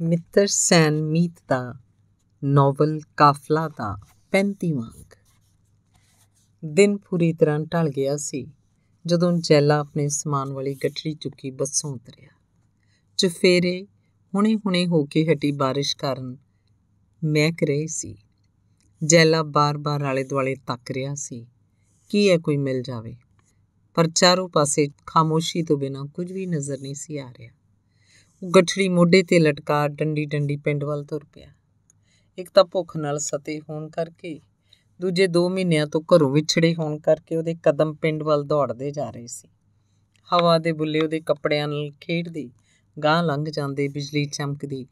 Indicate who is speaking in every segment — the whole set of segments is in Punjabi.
Speaker 1: ਮਿੱਤਰ ਸੈਨ ਮੀਤ ਦਾ ਨੋਵਲ ਕਾਫਲਾ ਦਾ 35ਵਾਂ ਅੰਕ ਦਿਨ ਪੂਰੀ ਤਰ੍ਹਾਂ ਢਲ ਗਿਆ ਸੀ ਜਦੋਂ ਜੈਲਾ ਆਪਣੇ ਸਮਾਨ ਵਾਲੀ ਗੱਠੜੀ ਚੁੱਕੀ ਬੱਸੋਂ ਉਤਰਿਆ ਚਫੇਰੇ ਹੁਣੇ-ਹੁਣੇ ਹੋ ਕੇ ਹਟੀ بارش ਕਾਰਨ ਮਹਿਕ ਰਹੀ ਸੀ ਜੈਲਾ ਬਾਰ-ਬਾਰ ਆਲੇ-ਦੁਆਲੇ ਤੱਕ ਰਿਹਾ ਸੀ ਕੀ ਹੈ ਕੋਈ ਮਿਲ ਜਾਵੇ ਪਰ ਚਾਰੋਂ ਪਾਸੇ ਖਾਮੋਸ਼ੀ ਤੋਂ ਬਿਨਾਂ ਕੁਝ ਵੀ ਨਜ਼ਰ ਨਹੀਂ ਸੀ ਆ ਰਿਹਾ ਗੱਠੜੀ ਮੋਢੇ ਤੇ ਲਟਕਾ ਡੰਡੀ ਡੰਡੀ ਪਿੰਡ ਵੱਲ ਤੁਰ ਪਿਆ ਇੱਕ ਤਾਂ ਭੁੱਖ ਨਾਲ ਸਤੇ ਹੋਣ ਕਰਕੇ ਦੂਜੇ 2 ਮਹੀਨਿਆਂ ਤੋਂ ਘਰੋਂ ਵਿਛੜੇ ਹੋਣ ਕਰਕੇ ਉਹਦੇ ਕਦਮ ਪਿੰਡ ਵੱਲ ਦੌੜਦੇ ਜਾ ਰਹੇ ਸੀ ਹਵਾ ਦੇ ਬੁੱਲੇ ਉਹਦੇ ਕੱਪੜਿਆਂ ਨਾਲ ਖੇਡਦੇ ਗਾਂ ਲੰਘ ਜਾਂਦੇ ਬਿਜਲੀ ਚਮਕਦੀ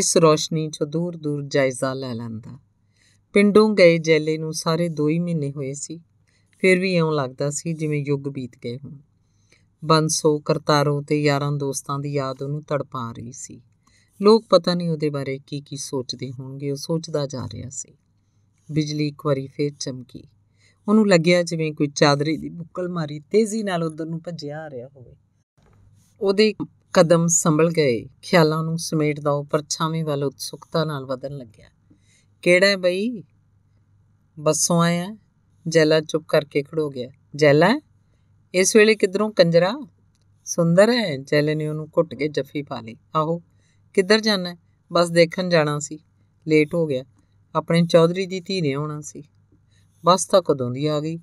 Speaker 1: ਇਸ ਰੋਸ਼ਨੀ 'ਚ ਦੂਰ ਦੂਰ ਜਾਇਜ਼ਾ ਲੈ ਲੈਂਦਾ ਪਿੰਡੋਂ ਗਏ ਜੈਲੇ ਨੂੰ ਸਾਰੇ 2 ਹੀ ਮਹੀਨੇ ਹੋਏ ਸੀ ਫਿਰ ਵੀ ਐਉਂ ਲੱਗਦਾ ਸੀ ਜਿਵੇਂ ਯੁੱਗ ਬੀਤ ਗਏ ਹੋਣ ਬੰਸੋ ਕਰਤਾਰੋ ਤੇ ਯਾਰਾਂ ਦੋਸਤਾਂ ਦੀ ਯਾਦ ਉਹਨੂੰ ਤੜਪਾ ਰਹੀ ਸੀ ਲੋਕ ਪਤਾ ਨਹੀਂ ਉਹਦੇ ਬਾਰੇ ਕੀ ਕੀ ਸੋਚਦੇ ਹੋਣਗੇ ਉਹ ਸੋਚਦਾ ਜਾ ਰਿਹਾ ਸੀ ਬਿਜਲੀ ਇੱਕ ਵਾਰੀ ਫੇਰ ਚਮਕੀ ਉਹਨੂੰ ਲੱਗਿਆ ਜਿਵੇਂ ਕੋਈ ਚਾਦਰੀ ਦੀ ਬੁੱਕਲ ਮਾਰੀ ਤੇਜ਼ੀ ਨਾਲ ਉਧਰ ਨੂੰ ਭੱਜਿਆ ਆ ਰਿਹਾ ਹੋਵੇ ਉਹਦੇ ਕਦਮ ਸੰਭਲ ਗਏ ਖਿਆਲਾਂ ਨੂੰ ਸਮੇਟਦਾ ਉਹ ਪਰਛਾਵੇਂ ਵੱਲ ਉਤਸੁਕਤਾ ਨਾਲ ਵਧਣ ਲੱਗਿਆ ਕਿਹੜਾ ਹੈ ਬਈ ਬੱਸੋਂ ਆਇਆ ਜੈਲਾ ਚੁੱਪ ਕਰਕੇ ਖੜੋ ਗਿਆ ਜੈਲਾ ਇਸ ਵੇਲੇ ਕਿਧਰੋਂ ਕੰਜਰਾ ਸੁੰਦਰ ਹੈ ਚੱਲੇ ਨੇ ਉਹਨੂੰ ਘੁੱਟ ਕੇ ਜੱਫੀ ਪਾ ਲਈ ਆਹੋ ਕਿੱਧਰ ਜਾਣਾ ਬਸ ਦੇਖਣ ਜਾਣਾ ਸੀ ਲੇਟ ਹੋ ਗਿਆ ਆਪਣੇ ਚੌਧਰੀ ਦੀ ਧੀ ਨੇ ਆਉਣਾ ਸੀ ਬਸ ਤਾਂ ਕਦੋਂ ਦੀ ਆ ਗਈ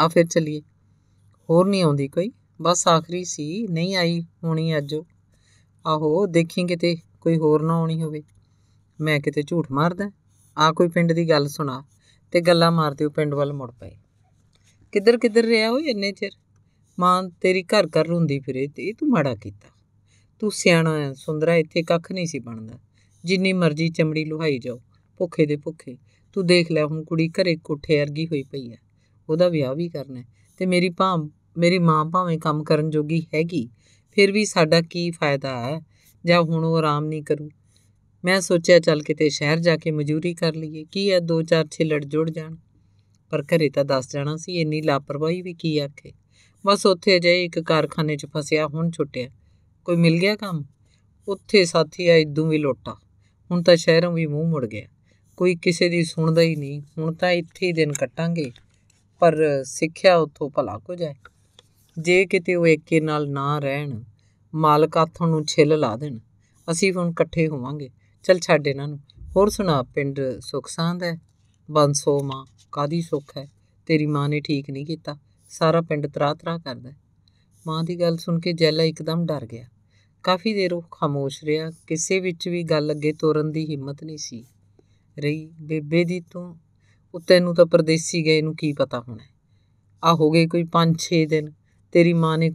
Speaker 1: ਆ ਫਿਰ ਚੱਲੀਏ ਹੋਰ ਨਹੀਂ ਆਉਂਦੀ ਕੋਈ ਬਸ ਆਖਰੀ ਸੀ ਨਹੀਂ ਆਈ ਹੋਣੀ ਅੱਜ ਆਹੋ ਦੇਖੀ ਕਿਤੇ ਕੋਈ ਹੋਰ ਨਾ ਆਉਣੀ ਹੋਵੇ ਮੈਂ ਕਿਤੇ ਝੂਠ ਮਾਰਦਾ ਆ ਕੋਈ ਪਿੰਡ ਦੀ ਗੱਲ ਸੁਣਾ ਤੇ ਗੱਲਾਂ ਮਾਰਦੇ ਉਹ ਪਿੰਡ ਵੱਲ ਮੁੜ ਪਏ ਕਿੱਧਰ ਕਿੱਧਰ ਰਿਹਾ ਉਹ ਇੰਨੇ ਚਿਰ ਮਾਂ ਤੇਰੀ ਘਰ ਘਰ ਹੁੰਦੀ ਫਿਰੇ ਤੇ ਇਹ ਤੂੰ ਮਾੜਾ ਕੀਤਾ ਤੂੰ ਸਿਆਣਾ ਐ ਸੁੰਦਰਾ ਇੱਥੇ ਕੱਖ ਨਹੀਂ ਸੀ ਬਣਦਾ ਜਿੰਨੀ ਮਰਜ਼ੀ ਚਮੜੀ ਲੁਹਾਈ ਜਾਓ ਭੁੱਖੇ ਦੇ ਭੁੱਖੇ ਤੂੰ ਦੇਖ ਲੈ ਹੁਣ ਕੁੜੀ ਘਰੇ ਕੋਠੇ ਅਰਗੀ ਹੋਈ ਪਈ ਐ ਉਹਦਾ ਵਿਆਹ ਵੀ ਕਰਨਾ ਤੇ ਮੇਰੀ ਭਾਂ ਮੇਰੀ ਮਾਂ ਭਾਵੇਂ ਕੰਮ ਕਰਨ ਜੋਗੀ ਹੈਗੀ ਫਿਰ ਵੀ ਸਾਡਾ ਕੀ ਫਾਇਦਾ ਐ ਜਾਂ ਹੁਣ ਉਹ ਆਰਾਮ ਨਹੀਂ ਕਰੂ ਮੈਂ ਸੋਚਿਆ ਚੱਲ ਕਿਤੇ ਸ਼ਹਿਰ ਜਾ ਕੇ ਮਜ਼ਦੂਰੀ ਕਰ ਲਈਏ ਕੀ ਐ ਦੋ ਚਾਰ ਲੜ ਜੁੜ ਜਾਣ ਪਰ ਘਰੇ ਤਾਂ ਦੱਸ ਜਾਣਾ ਸੀ ਇੰਨੀ ਲਾਪਰਵਾਹੀ ਵੀ ਕੀ ਆਖੇ ਬਸ ਉੱਥੇ ਅਜੇ ਇੱਕ ਕਾਰਖਾਨੇ 'ਚ ਫਸਿਆ ਹੁਣ ਛੁੱਟਿਆ ਕੋਈ ਮਿਲ ਗਿਆ ਕੰਮ ਉੱਥੇ ਸਾਥੀ ਆ ਇਦੋਂ ਵੀ ਲੋਟਾ ਹੁਣ ਤਾਂ ਸ਼ਹਿਰੋਂ ਵੀ ਮੂੰਹ ਮੁੜ ਗਿਆ ਕੋਈ ਕਿਸੇ ਦੀ ਸੁਣਦਾ ਹੀ ਨਹੀਂ ਹੁਣ ਤਾਂ ਇੱਥੇ ਹੀ ਦਿਨ ਕੱਟਾਂਗੇ ਪਰ ਸਿੱਖਿਆ ਉੱਥੋਂ ਭਲਾ ਕੁਝ ਜਾਏ ਜੇ ਕਿਤੇ ਉਹ ਇੱਕੇ ਨਾਲ ਨਾ ਰਹਿਣ ਮਾਲਕ ਆਥੋਂ ਨੂੰ ਛਿੱਲ ਲਾ ਦੇਣ ਅਸੀਂ ਹੁਣ ਇਕੱਠੇ ਹੋਵਾਂਗੇ ਚਲ ਛੱਡ ਇਹਨਾਂ ਨੂੰ ਹੋਰ ਸੁਣਾ ਪਿੰਡ ਸੁਖਸਾਂਦ ਹੈ ਬੰਸੋ ਮਾਂ ਕਾਦੀ ਸੁਖ ਹੈ ਤੇਰੀ ਮਾਂ ਨੇ ਠੀਕ ਨਹੀਂ ਕੀਤਾ ਸਾਰਾ ਪਿੰਡ ਤਰਾ-ਤਰਾ ਕਰਦਾ ਮਾਂ ਦੀ ਗੱਲ ਸੁਣ ਕੇ ਜੈਲਾ ਇੱਕਦਮ ਡਰ ਗਿਆ ਕਾਫੀ ਦੇਰ ਉਹ ਖਾਮੋਸ਼ ਰਿਹਾ ਕਿਸੇ ਵਿੱਚ ਵੀ ਗੱਲ ਅੱਗੇ ਤੋਰਨ ਦੀ ਹਿੰਮਤ ਨਹੀਂ ਸੀ ਰਹੀ ਬੇਬੇ ਦੀ ਤੋਂ ਉਹ ਤੈਨੂੰ ਤਾਂ ਪਰਦੇਸੀ ਗਏ ਨੂੰ ਕੀ ਪਤਾ ਹੋਣਾ ਆ ਹੋ ਗਏ ਕੋਈ 5-6 ਦਿਨ ਤੇਰੀ ਮਾਂ ਨੇ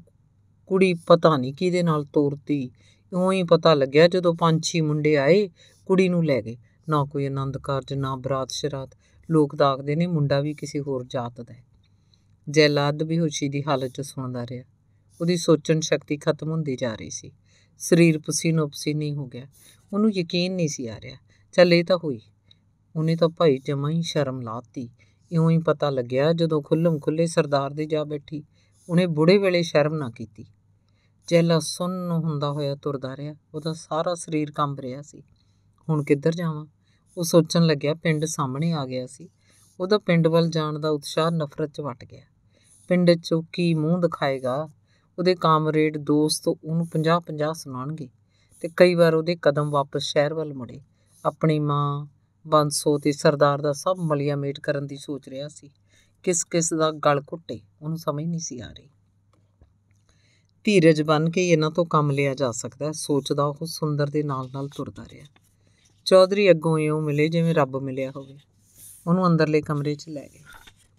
Speaker 1: ਕੁੜੀ ਪਤਾ ਨਹੀਂ ਕਿਹਦੇ ਨਾਲ ਤੋਰਤੀ ਇਉਂ ਹੀ ਪਤਾ ਲੱਗਿਆ ਜਦੋਂ 5-6 ਮੁੰਡੇ ਆਏ ਕੁੜੀ ਨੂੰ ਲੈ ਗਏ ਨਾ ਕੋਈ ਆਨੰਦ ਕਾਰਜ ਨਾ ਬਰਾਤ ਸ਼ਰਾਤ ਲੋਕ ਦਾਗਦੇ ਨੇ ਮੁੰਡਾ ਵੀ ਕਿਸੇ ਹੋਰ ਜਾਤ ਦਾ ਹੈ ਜੈਲਾਦ ਹੋਸ਼ੀ ਦੀ ਹਾਲਤ 'ਚ ਸੁਣਦਾ ਰਿਹਾ ਉਹਦੀ ਸੋਚਣ ਸ਼ਕਤੀ ਖਤਮ ਹੁੰਦੀ ਜਾ ਰਹੀ ਸੀ ਸਰੀਰ ਪਸੀਨੋ ਪਸੀਨੀ ਹੋ ਗਿਆ ਉਹਨੂੰ ਯਕੀਨ ਨਹੀਂ ਸੀ ਆ ਰਿਹਾ ਚੱਲ ਇਹ ਤਾਂ ਹੋਈ ਉਹਨੇ ਤਾਂ ਭਾਈ ਜਮਾਂ ਹੀ ਸ਼ਰਮ ਲਾਤੀ ਇਉਂ ਹੀ ਪਤਾ ਲੱਗਿਆ ਜਦੋਂ ਖੁੱਲਮ ਖੁੱਲੇ ਸਰਦਾਰ ਦੇ ਜਾ ਬੈਠੀ ਉਹਨੇ ਬੁੜੇ ਵੇਲੇ ਸ਼ਰਮ ਨਾ ਕੀਤੀ ਜੈਲਾ ਸੁੰਨ ਹੁੰਦਾ ਹੋਇਆ ਤੁਰਦਾ ਰਿਹਾ ਉਹਦਾ ਸਾਰਾ ਸਰੀਰ ਕੰਬ ਰਿਹਾ ਸੀ ਹੁਣ ਕਿੱਧਰ ਜਾਵਾਂ ਉਹ ਸੋਚਣ ਲੱਗਿਆ ਪਿੰਡ ਸਾਹਮਣੇ ਆ ਗਿਆ ਸੀ ਉਹਦਾ ਪਿੰਡ ਵੱਲ ਜਾਣ ਦਾ ਉਤਸ਼ਾਹ ਨਫ਼ਰਤ 'ਚ ਵਟ ਗਿਆ ਪਿੰਡ ਉਹ ਕੀ ਮੂੰਹ ਦਿਖਾਏਗਾ ਉਹਦੇ ਕਾਮਰੇਡ ਦੋਸਤ ਉਹਨੂੰ 50-50 ਸੁਣਾਉਣਗੇ ਤੇ ਕਈ ਵਾਰ ਉਹਦੇ ਕਦਮ ਵਾਪਸ ਸ਼ਹਿਰ ਵੱਲ ਮੁੜੇ ਆਪਣੀ ਮਾਂ ਬੰਸੋ ਤੇ ਸਰਦਾਰ ਦਾ ਸਭ ਮਲੀਆ ਮੇਟ ਕਰਨ ਦੀ ਸੋਚ ਰਿਹਾ ਸੀ ਕਿਸ ਕਿਸ ਦਾ ਗਲ ਘੁੱਟੇ ਉਹਨੂੰ ਸਮਝ ਨਹੀਂ ਸੀ ਆ ਰਹੀ ਧੀਰਜ ਬਨ ਕੇ ਇਹਨਾਂ ਤੋਂ ਕੰਮ ਲਿਆ ਜਾ ਸਕਦਾ ਸੋਚਦਾ ਉਹ ਸੁੰਦਰ ਦੇ ਨਾਲ ਨਾਲ ਤੁਰਦਾ ਰਿਹਾ ਚੌਧਰੀ ਅੱਗੋਂ ਇਉਂ ਮਿਲੇ ਜਿਵੇਂ ਰੱਬ ਮਿਲਿਆ ਹੋਵੇ ਉਹਨੂੰ ਅੰਦਰਲੇ ਕਮਰੇ 'ਚ ਲੈ ਗਏ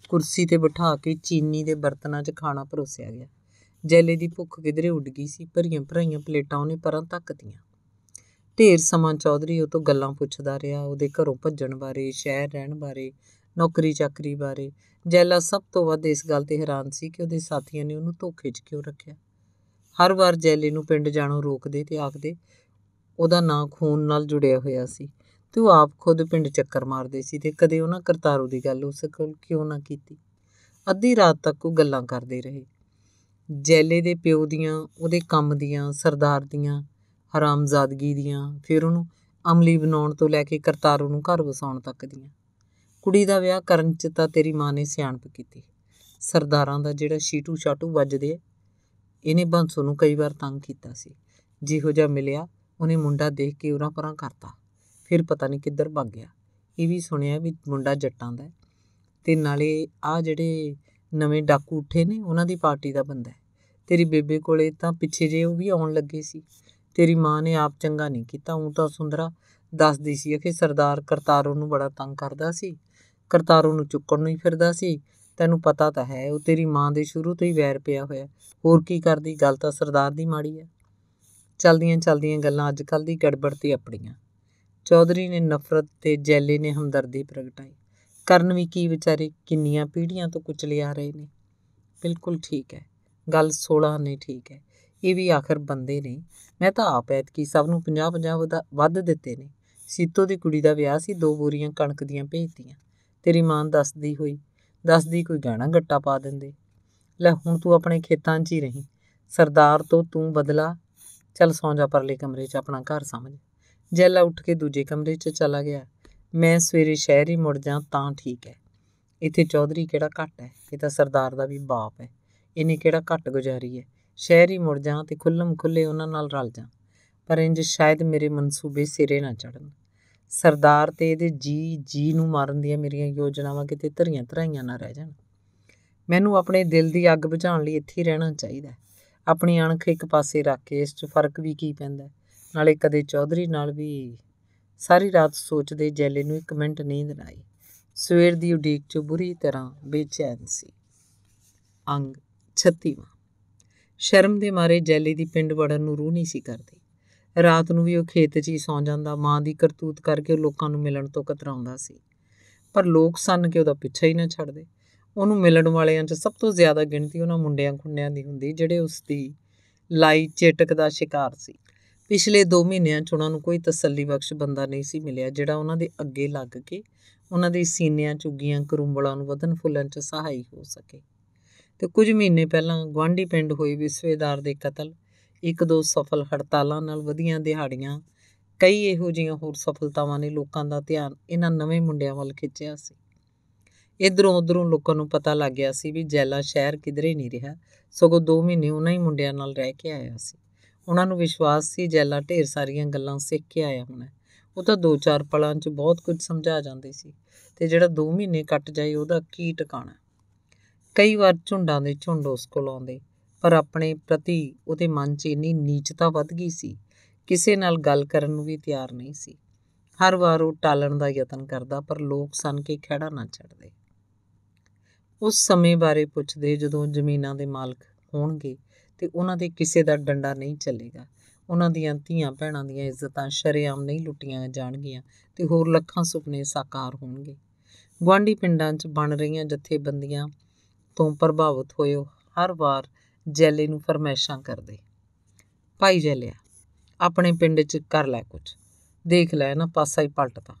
Speaker 1: ਕੁਰਸੀ ਤੇ ਬਿਠਾ ਕੇ ਚੀਨੀ ਦੇ ਬਰਤਨਾਂ 'ਚ ਖਾਣਾ ਪਰੋਸਿਆ ਗਿਆ ਜੈਲੇ ਦੀ ਭੁੱਖ ਕਿਧਰੇ ਉੱਡ ਗਈ ਸੀ ਭਰੀਆਂ ਭਰਾਈਆਂ ਪਲੇਟਾਂ ਉਹਨੇ ਪਰਾਂ ਤੱਕਦੀਆਂ ਢੇਰ ਸਮਾਂ ਚੌਧਰੀ ਉਹ ਤੋਂ ਗੱਲਾਂ ਪੁੱਛਦਾ ਰਿਹਾ ਉਹਦੇ ਘਰੋਂ ਭੱਜਣ ਬਾਰੇ ਸ਼ਹਿਰ ਰਹਿਣ ਬਾਰੇ ਨੌਕਰੀ ਚਾਕਰੀ ਬਾਰੇ ਜੈਲਾ ਸਭ ਤੋਂ ਵੱਧ ਇਸ ਗੱਲ ਤੇ ਹੈਰਾਨ ਸੀ ਕਿ ਉਹਦੇ ਸਾਥੀਆਂ ਨੇ ਉਹਨੂੰ ਧੋਖੇ 'ਚ ਕਿਉਂ ਰੱਖਿਆ ਹਰ ਵਾਰ ਜੈਲੇ ਨੂੰ ਪਿੰਡ ਜਾਣੋਂ ਰੋਕਦੇ ਤੇ ਆਖਦੇ ਉਹਦਾ ਨਾਂ ਖੂਨ ਨਾਲ ਜੁੜਿਆ ਹੋਇਆ ਸੀ ਤੇ ਉਹ ਆਪ ਖੁਦ ਪਿੰਡ ਚੱਕਰ ਮਾਰਦੇ ਸੀ ਤੇ ਕਦੇ ਉਹਨਾਂ ਕਰਤਾਰੂ ਦੀ ਗੱਲ ਉਸ ਕੋਲ ਕਿਉਂ ਨਾ ਕੀਤੀ ਅੱਧੀ ਰਾਤ ਤੱਕ ਉਹ ਗੱਲਾਂ ਕਰਦੇ ਰਹੇ ਜੈਲੇ ਦੇ ਪਿਓ ਦੀਆਂ ਉਹਦੇ ਕੰਮ ਦੀਆਂ ਸਰਦਾਰ ਦੀਆਂ ਹਰਾਮਜ਼ਾਦਗੀ ਦੀਆਂ ਫਿਰ ਉਹਨੂੰ ਅਮਲੀ ਬਣਾਉਣ ਤੋਂ ਲੈ ਕੇ ਕਰਤਾਰੂ ਨੂੰ ਘਰ ਵਸਾਉਣ ਤੱਕ ਦੀਆਂ ਕੁੜੀ ਦਾ ਵਿਆਹ ਕਰਨ 'ਚ ਤਾਂ ਤੇਰੀ ਮਾਂ ਨੇ ਸਿਆਣਪ ਕੀਤੀ ਸਰਦਾਰਾਂ ਦਾ ਜਿਹੜਾ ਛੀਟੂ ਛਾਟੂ ਵੱਜਦੇ ਇਹਨੇ ਬੰਸੋ ਨੂੰ ਕਈ ਵਾਰ ਤੰਗ ਕੀਤਾ ਸੀ ਜਿਹੋ ਜਿਹਾ ਮਿਲਿਆ ਉਹਨੇ ਮੁੰਡਾ ਦੇਖ ਕੇ ਉਹਨਾਂ ਪਰਾਂ ਕਰਤਾ ਫਿਰ ਪਤਾ ਨਹੀਂ ਕਿੱਧਰ ਭੱਗ ਗਿਆ ਇਹ ਵੀ ਸੁਣਿਆ ਵੀ ਮੁੰਡਾ ਜੱਟਾਂ ਦਾ ਤੇ ਨਾਲੇ ਆ ਜਿਹੜੇ ਨਵੇਂ ਡਾਕੂ ਉੱਠੇ ਨੇ ਉਹਨਾਂ ਦੀ ਪਾਰਟੀ ਦਾ ਬੰਦਾ ਹੈ ਤੇਰੀ ਬੇਬੇ ਕੋਲੇ ਤਾਂ ਪਿੱਛੇ ਜੇ ਉਹ ਵੀ ਆਉਣ ਲੱਗੇ ਸੀ ਤੇਰੀ ਮਾਂ ਨੇ ਆਪ ਚੰਗਾ ਨਹੀਂ ਕੀਤਾ ਉਹ ਤਾਂ ਸੁੰਦਰਾ ਦੱਸਦੀ ਸੀ ਕਿ ਸਰਦਾਰ ਕਰਤਾਰੋਂ ਨੂੰ ਬੜਾ ਤੰਗ ਕਰਦਾ ਸੀ ਕਰਤਾਰੋਂ ਨੂੰ ਚੁੱਕਣ ਨੂੰ ਹੀ ਫਿਰਦਾ ਸੀ ਤੈਨੂੰ ਪਤਾ ਤਾਂ ਹੈ ਉਹ ਤੇਰੀ ਮਾਂ ਦੇ ਸ਼ੁਰੂ ਤੋਂ ਹੀ ਵੈਰ ਪਿਆ ਹੋਇਆ ਹੋਰ ਕੀ ਕਰਦੀ ਗੱਲ ਤਾਂ ਸਰਦਾਰ ਦੀ ਮਾੜੀ ਹੈ ਚਲਦੀਆਂ ਚਲਦੀਆਂ ਗੱਲਾਂ ਅੱਜ ਕੱਲ ਦੀ ਗੜਬੜ ਤੇ ਆਪਣੀਆਂ ਚੌਧਰੀ ਨੇ ਨਫ਼ਰਤ ਤੇ ਜੈਲੇ ਨੇ ਹਮਦਰਦੀ ਪ੍ਰਗਟਾਈ ਕਰਨ ਵੀ ਕੀ ਵਿਚਾਰੇ ਕਿੰਨੀਆਂ ਪੀੜ੍ਹੀਆਂ ਤੋਂ ਕੁਚਲੇ ਆ ਰਹੇ ਨੇ ਬਿਲਕੁਲ ਠੀਕ ਹੈ ਗੱਲ 16 ਨੇ ਠੀਕ ਹੈ ਇਹ ਵੀ ਆਖਰ ਬੰਦੇ ਨੇ ਮੈਂ ਤਾਂ ਆਪ ਕੀ ਸਭ ਨੂੰ 50-50 ਵੱਧ ਦਿੱਤੇ ਨੇ ਸੀਤੋ ਦੀ ਕੁੜੀ ਦਾ ਵਿਆਹ ਸੀ ਦੋ ਬੋਰੀਆਂ ਕਣਕ ਦੀਆਂ ਭੇਜਤੀਆਂ ਤੇਰੀ ਮਾਂ ਦੱਸਦੀ ਹੋਈ ਦੱਸਦੀ ਕੋਈ ਗਾਣਾ ਗੱਟਾ ਪਾ ਦਿੰਦੇ ਲੈ ਹੁਣ ਤੂੰ ਆਪਣੇ ਖੇਤਾਂ 'ਚ ਹੀ ਰਹੀਂ ਸਰਦਾਰ ਤੋਂ ਤੂੰ ਬਦਲਾ ਚੱਲ ਸੌਂ ਜਾ ਪਰਲੇ ਕਮਰੇ 'ਚ ਆਪਣਾ ਘਰ ਸਮਝ ਜੈਲਾ ਉੱਠ ਕੇ ਦੂਜੇ ਕਮਰੇ 'ਚ ਚਲਾ ਗਿਆ ਮੈਂ ਸਵੇਰੇ ਸ਼ਹਿਰ ਹੀ ਮੁੜ ਜਾ ਤਾਂ ਠੀਕ ਹੈ ਇੱਥੇ ਚੌਧਰੀ ਕਿਹੜਾ ਘੱਟ ਹੈ ਇਹ ਤਾਂ ਸਰਦਾਰ ਦਾ ਵੀ ਬਾਪ ਹੈ ਇਹਨੇ ਕਿਹੜਾ ਘੱਟ ਗੁਜ਼ਾਰੀ ਹੈ ਸ਼ਹਿਰ ਹੀ ਮੁੜ ਜਾ ਤੇ ਖੁੱਲਮ ਖੁੱਲੇ ਉਹਨਾਂ ਨਾਲ ਰਲ ਜਾ ਪਰ ਇੰਜ ਸ਼ਾਇਦ ਮੇਰੇ ਮਨਸੂਬੇ ਸਿਰੇ ਨਾ ਚੜਨ ਸਰਦਾਰ ਤੇ ਇਹਦੇ ਜੀ ਜੀ ਨੂੰ ਮਾਰਨ ਦੀਆਂ ਮੇਰੀਆਂ ਯੋਜਨਾਵਾਂ ਕਿਤੇ ਧਰੀਆਂ ਧਰਾਈਆਂ ਨਾ ਰਹਿ ਜਾਣ ਮੈਨੂੰ ਆਪਣੇ ਦਿਲ ਦੀ ਅੱਗ ਬੁਝਾਉਣ ਲਈ ਇੱਥੇ ਰਹਿਣਾ ਚਾਹੀਦਾ ਆਪਣੀ ਅਣਖ ਇੱਕ ਪਾਸੇ ਰੱਖ ਕੇ ਇਸ 'ਚ ਫਰਕ ਵੀ ਕੀ ਪੈਂਦਾ ਨਾਲੇ ਕਦੇ ਚੌਧਰੀ ਨਾਲ ਵੀ ਸਾਰੀ ਰਾਤ ਸੋਚਦੇ ਜੈਲੇ ਨੂੰ ਇੱਕ ਮਿੰਟ ਨੀਂਦ ਨਾ ਆਈ ਸਵੇਰ ਦੀ ਉਡੀਕ 'ਚ ਬੁਰੀ ਤਰ੍ਹਾਂ ਬੇਚੈਨ ਸੀ ਅੰਗ 36 ਸ਼ਰਮ ਦੇ ਮਾਰੇ ਜੈਲੇ ਦੀ ਪਿੰਡ ਵੜਨ ਨੂੰ ਰੂਹ ਨਹੀਂ ਸੀ ਕਰਦੀ ਰਾਤ ਨੂੰ ਵੀ ਉਹ ਖੇਤ 'ਚ ਹੀ ਸੌਂ ਜਾਂਦਾ ਮਾਂ ਦੀ ਕਰਤੂਤ ਕਰਕੇ ਲੋਕਾਂ ਨੂੰ ਮਿਲਣ ਤੋਂ ਕਤਰਾਉਂਦਾ ਸੀ ਪਰ ਲੋਕ ਸਨ ਕਿ ਉਹਦਾ ਪਿੱਛਾ ਹੀ ਨਾ ਛੱਡਦੇ ਉਹਨੂੰ ਮਿਲਣ ਵਾਲਿਆਂ 'ਚ ਸਭ ਤੋਂ ਜ਼ਿਆਦਾ ਗਿਣਤੀ ਉਹਨਾਂ ਮੁੰਡਿਆਂ ਖੁੰਡਿਆਂ ਦੀ ਹੁੰਦੀ ਜਿਹੜੇ ਉਸ ਦੀ ਲਾਈ ਚੇਟਕ ਦਾ ਸ਼ਿਕਾਰ ਸੀ ਪਿਛਲੇ 2 ਮਹੀਨਿਆਂ 'ਚ ਉਹਨਾਂ ਨੂੰ ਕੋਈ ਤਸੱਲੀ ਬਖਸ਼ ਬੰਦਾ ਨਹੀਂ ਸੀ ਮਿਲਿਆ ਜਿਹੜਾ ਉਹਨਾਂ ਦੇ ਅੱਗੇ ਲੱਗ ਕੇ ਉਹਨਾਂ ਦੇ ਸੀਨਿਆਂ ਚੁੱਗੀਆਂ ਕਰੂੰਬਲਾਂ ਨੂੰ ਵਧਨ ਫੁੱਲਣ 'ਚ ਸਹਾਈ ਹੋ ਸਕੇ ਤੇ ਕੁਝ ਮਹੀਨੇ ਪਹਿਲਾਂ ਗਵਾਂਢੀ ਪਿੰਡ ਹੋਏ ਵਿਸਵੇਦਾਰ ਦੇ ਕਤਲ ਇੱਕ ਦੋ ਸਫਲ ਹੜਤਾਲਾਂ ਨਾਲ ਵਧੀਆਂ ਦਿਹਾੜੀਆਂ ਕਈ ਇਹੋ ਜਿਹੀਆਂ ਹੋਰ ਸਫਲਤਾਵਾਂ ਨੇ ਲੋਕਾਂ ਦਾ ਧਿਆਨ ਇਹਨਾਂ ਨਵੇਂ ਮੁੰਡਿਆਂ ਵੱਲ ਖਿੱਚਿਆ ਸੀ ਇਧਰੋਂ ਉਧਰੋਂ ਲੋਕਾਂ ਨੂੰ ਪਤਾ ਲੱਗ ਗਿਆ ਸੀ ਵੀ ਜੈਲਾ ਸ਼ਹਿਰ ਕਿਧਰੇ ਨਹੀਂ ਰਿਹਾ ਸਗੋਂ 2 ਮਹੀਨੇ ਉਹਨਾਂ ਹੀ ਮੁੰਡਿਆਂ ਨਾਲ ਰਹਿ ਕੇ ਆਇਆ ਸੀ ਉਹਨਾਂ ਨੂੰ ਵਿਸ਼ਵਾਸ ਸੀ ਜੈਲਾ ਢੇਰ ਸਾਰੀਆਂ ਗੱਲਾਂ ਸਿੱਖ ਕੇ ਆਇਆ ਹੋਣਾ ਉਹ ਤਾਂ ਦੋ ਚਾਰ ਪਲਾਂ 'ਚ ਬਹੁਤ ਕੁਝ ਸਮਝਾ ਜਾਂਦੀ ਸੀ ਤੇ ਜਿਹੜਾ 2 ਮਹੀਨੇ ਕੱਟ ਜਾਏ ਉਹਦਾ ਕੀ ਟਿਕਾਣਾ ਕਈ ਵਾਰ ਝੁੰਡਾਂ ਦੇ ਝੁੰਡ ਉਸ ਕੋਲ ਆਉਂਦੇ ਪਰ ਆਪਣੇ ਪ੍ਰਤੀ ਉਹਦੇ ਮਨ 'ਚ ਇੰਨੀ ਨੀਚਤਾ ਵੱਧ ਗਈ ਸੀ ਕਿਸੇ ਨਾਲ ਗੱਲ ਕਰਨ ਨੂੰ ਵੀ ਤਿਆਰ ਨਹੀਂ ਸੀ ਹਰ ਵਾਰ ਉਹ ਟਾਲਣ ਦਾ ਯਤਨ ਕਰਦਾ ਪਰ ਲੋਕ ਸਨ ਕੇ ਖੜਾ ਨਾ ਛੱਡਦੇ ਉਸ ਸਮੇਂ ਬਾਰੇ ਪੁੱਛਦੇ ਜਦੋਂ ਜ਼ਮੀਨਾਂ ਦੇ ਮਾਲਕ ਹੋਣਗੇ ਤੇ ਉਹਨਾਂ ਦੇ ਕਿਸੇ ਦਾ ਡੰਡਾ ਨਹੀਂ ਚੱਲੇਗਾ ਉਹਨਾਂ ਦੀਆਂ ਧੀਆਂ ਭੈਣਾਂ ਦੀਆਂ ਇੱਜ਼ਤਾਂ ਸ਼ਰੇਆਮ ਨਹੀਂ ਲੁੱਟੀਆਂ ਜਾਣਗੀਆਂ ਤੇ ਹੋਰ ਲੱਖਾਂ ਸੁਪਨੇ ਸਾਕਾਰ ਹੋਣਗੇ ਗਵਾਂਢੀ ਪਿੰਡਾਂ 'ਚ ਬਣ ਰਹੀਆਂ ਜਥੇਬੰਦੀਆਂ ਤੋਂ ਪ੍ਰਭਾਵਿਤ ਹੋਇਓ ਹਰ ਵਾਰ ਜੈਲੇ ਨੂੰ ਫਰਮਾਇਸ਼ਾਂ ਕਰਦੇ ਭਾਈ ਜੈਲੇ ਆਪਣੇ ਪਿੰਡ 'ਚ ਕਰ ਲੈ ਕੁਝ ਦੇਖ ਲੈ ਨਾ ਪਾਸਾ ਹੀ ਪਲਟਦਾ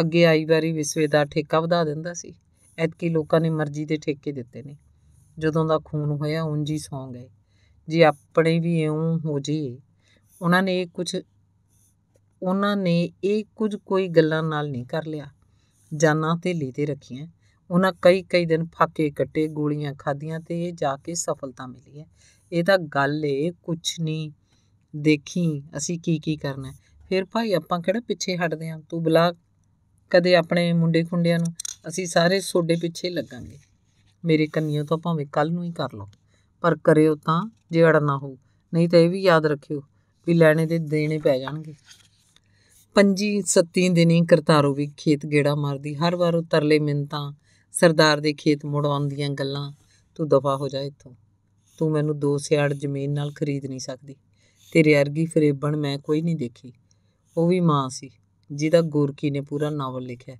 Speaker 1: ਅੱਗੇ ਆਈ ਵਾਰੀ ਵਿਸਵੇ ਦਾ ਠੇਕਾ ਵਧਾ ਦਿੰਦਾ ਸੀ ਐਤਕੀ ਲੋਕਾਂ ਨੇ ਮਰਜ਼ੀ ਦੇ ਠੇਕੇ ਦਿੱਤੇ ਨੇ ਜਦੋਂ ਦਾ ਖੂਨ ਹੋਇਆ ਉਂਝ ਹੀ ਸੌਂ ਗਏ ਜੇ ਆਪਣੇ ਵੀ ਇਉਂ ਹੋ ਜੀ ਉਹਨਾਂ ਨੇ ਕੁਝ ਉਹਨਾਂ ਨੇ ਇਹ ਕੁਝ ਕੋਈ ਗੱਲਾਂ ਨਾਲ ਨਹੀਂ ਕਰ ਲਿਆ ਜਾਨਾਂ ਤੇ ਲੀਤੇ ਰੱਖੀਆਂ ਉਹਨਾਂ ਕਈ ਕਈ ਦਿਨ ਫਾਕੇ ਕੱਟੇ ਗੋਲੀਆਂ ਖਾਧੀਆਂ ਤੇ ਇਹ ਜਾ ਕੇ ਸਫਲਤਾ ਮਿਲੀ ਹੈ ਇਹ ਤਾਂ ਗੱਲ ਏ ਕੁਝ ਨਹੀਂ ਦੇਖੀ ਅਸੀਂ ਕੀ ਕੀ ਕਰਨਾ ਫਿਰ ਭਾਈ ਆਪਾਂ ਕਿਹੜਾ ਪਿੱਛੇ ਹਟਦੇ ਆਂ ਤੂੰ ਬੁਲਾ ਕਦੇ ਆਪਣੇ ਮੁੰਡੇ ਖੁੰਡਿਆਂ ਨੂੰ ਅਸੀਂ ਸਾਰੇ ਸੋਡੇ ਪਿੱਛੇ ਲੱਗਾਂਗੇ ਮੇਰੇ ਕੰਨੀਆਂ ਤੋਂ ਭਾਵੇਂ ਕੱਲ ਨੂੰ ਹੀ ਕਰ ਲਓ ਪਰ ਕਰਿਓ ਤਾਂ ਜੇ ਨਾ ਹੋ ਨਹੀਂ ਤਾਂ ਇਹ ਵੀ ਯਾਦ ਰੱਖਿਓ ਵੀ ਲੈਣੇ ਤੇ ਦੇਣੇ ਪੈ ਜਾਣਗੇ ਪੰਜੀ ਸੱਤੀ ਦਿਨੀ ਕਰਤਾਰੋ ਵੀ ਖੇਤ ਗੇੜਾ ਮਾਰਦੀ ਹਰ ਵਾਰ ਉਹ ਤਰਲੇ ਮਿੰਤਾਂ ਸਰਦਾਰ ਦੇ ਖੇਤ ਮੁੜ ਆਉਂਦੀਆਂ ਗੱਲਾਂ ਤੂੰ ਦਫਾ ਹੋ ਜਾ ਇੱਥੋਂ ਤੂੰ ਮੈਨੂੰ ਦੋ ਸਿਆੜ ਜ਼ਮੀਨ ਨਾਲ ਖਰੀਦ ਨਹੀਂ ਸਕਦੀ ਤੇਰੇ ਅਰਗੀ ਫਰੇਬਣ ਮੈਂ ਕੋਈ ਨਹੀਂ ਦੇਖੀ ਉਹ ਵੀ ਮਾਂ ਸੀ ਜਿਹਦਾ ਗੁਰਕੀ ਨੇ ਪੂਰਾ ਨਾਵਲ ਲਿਖਿਆ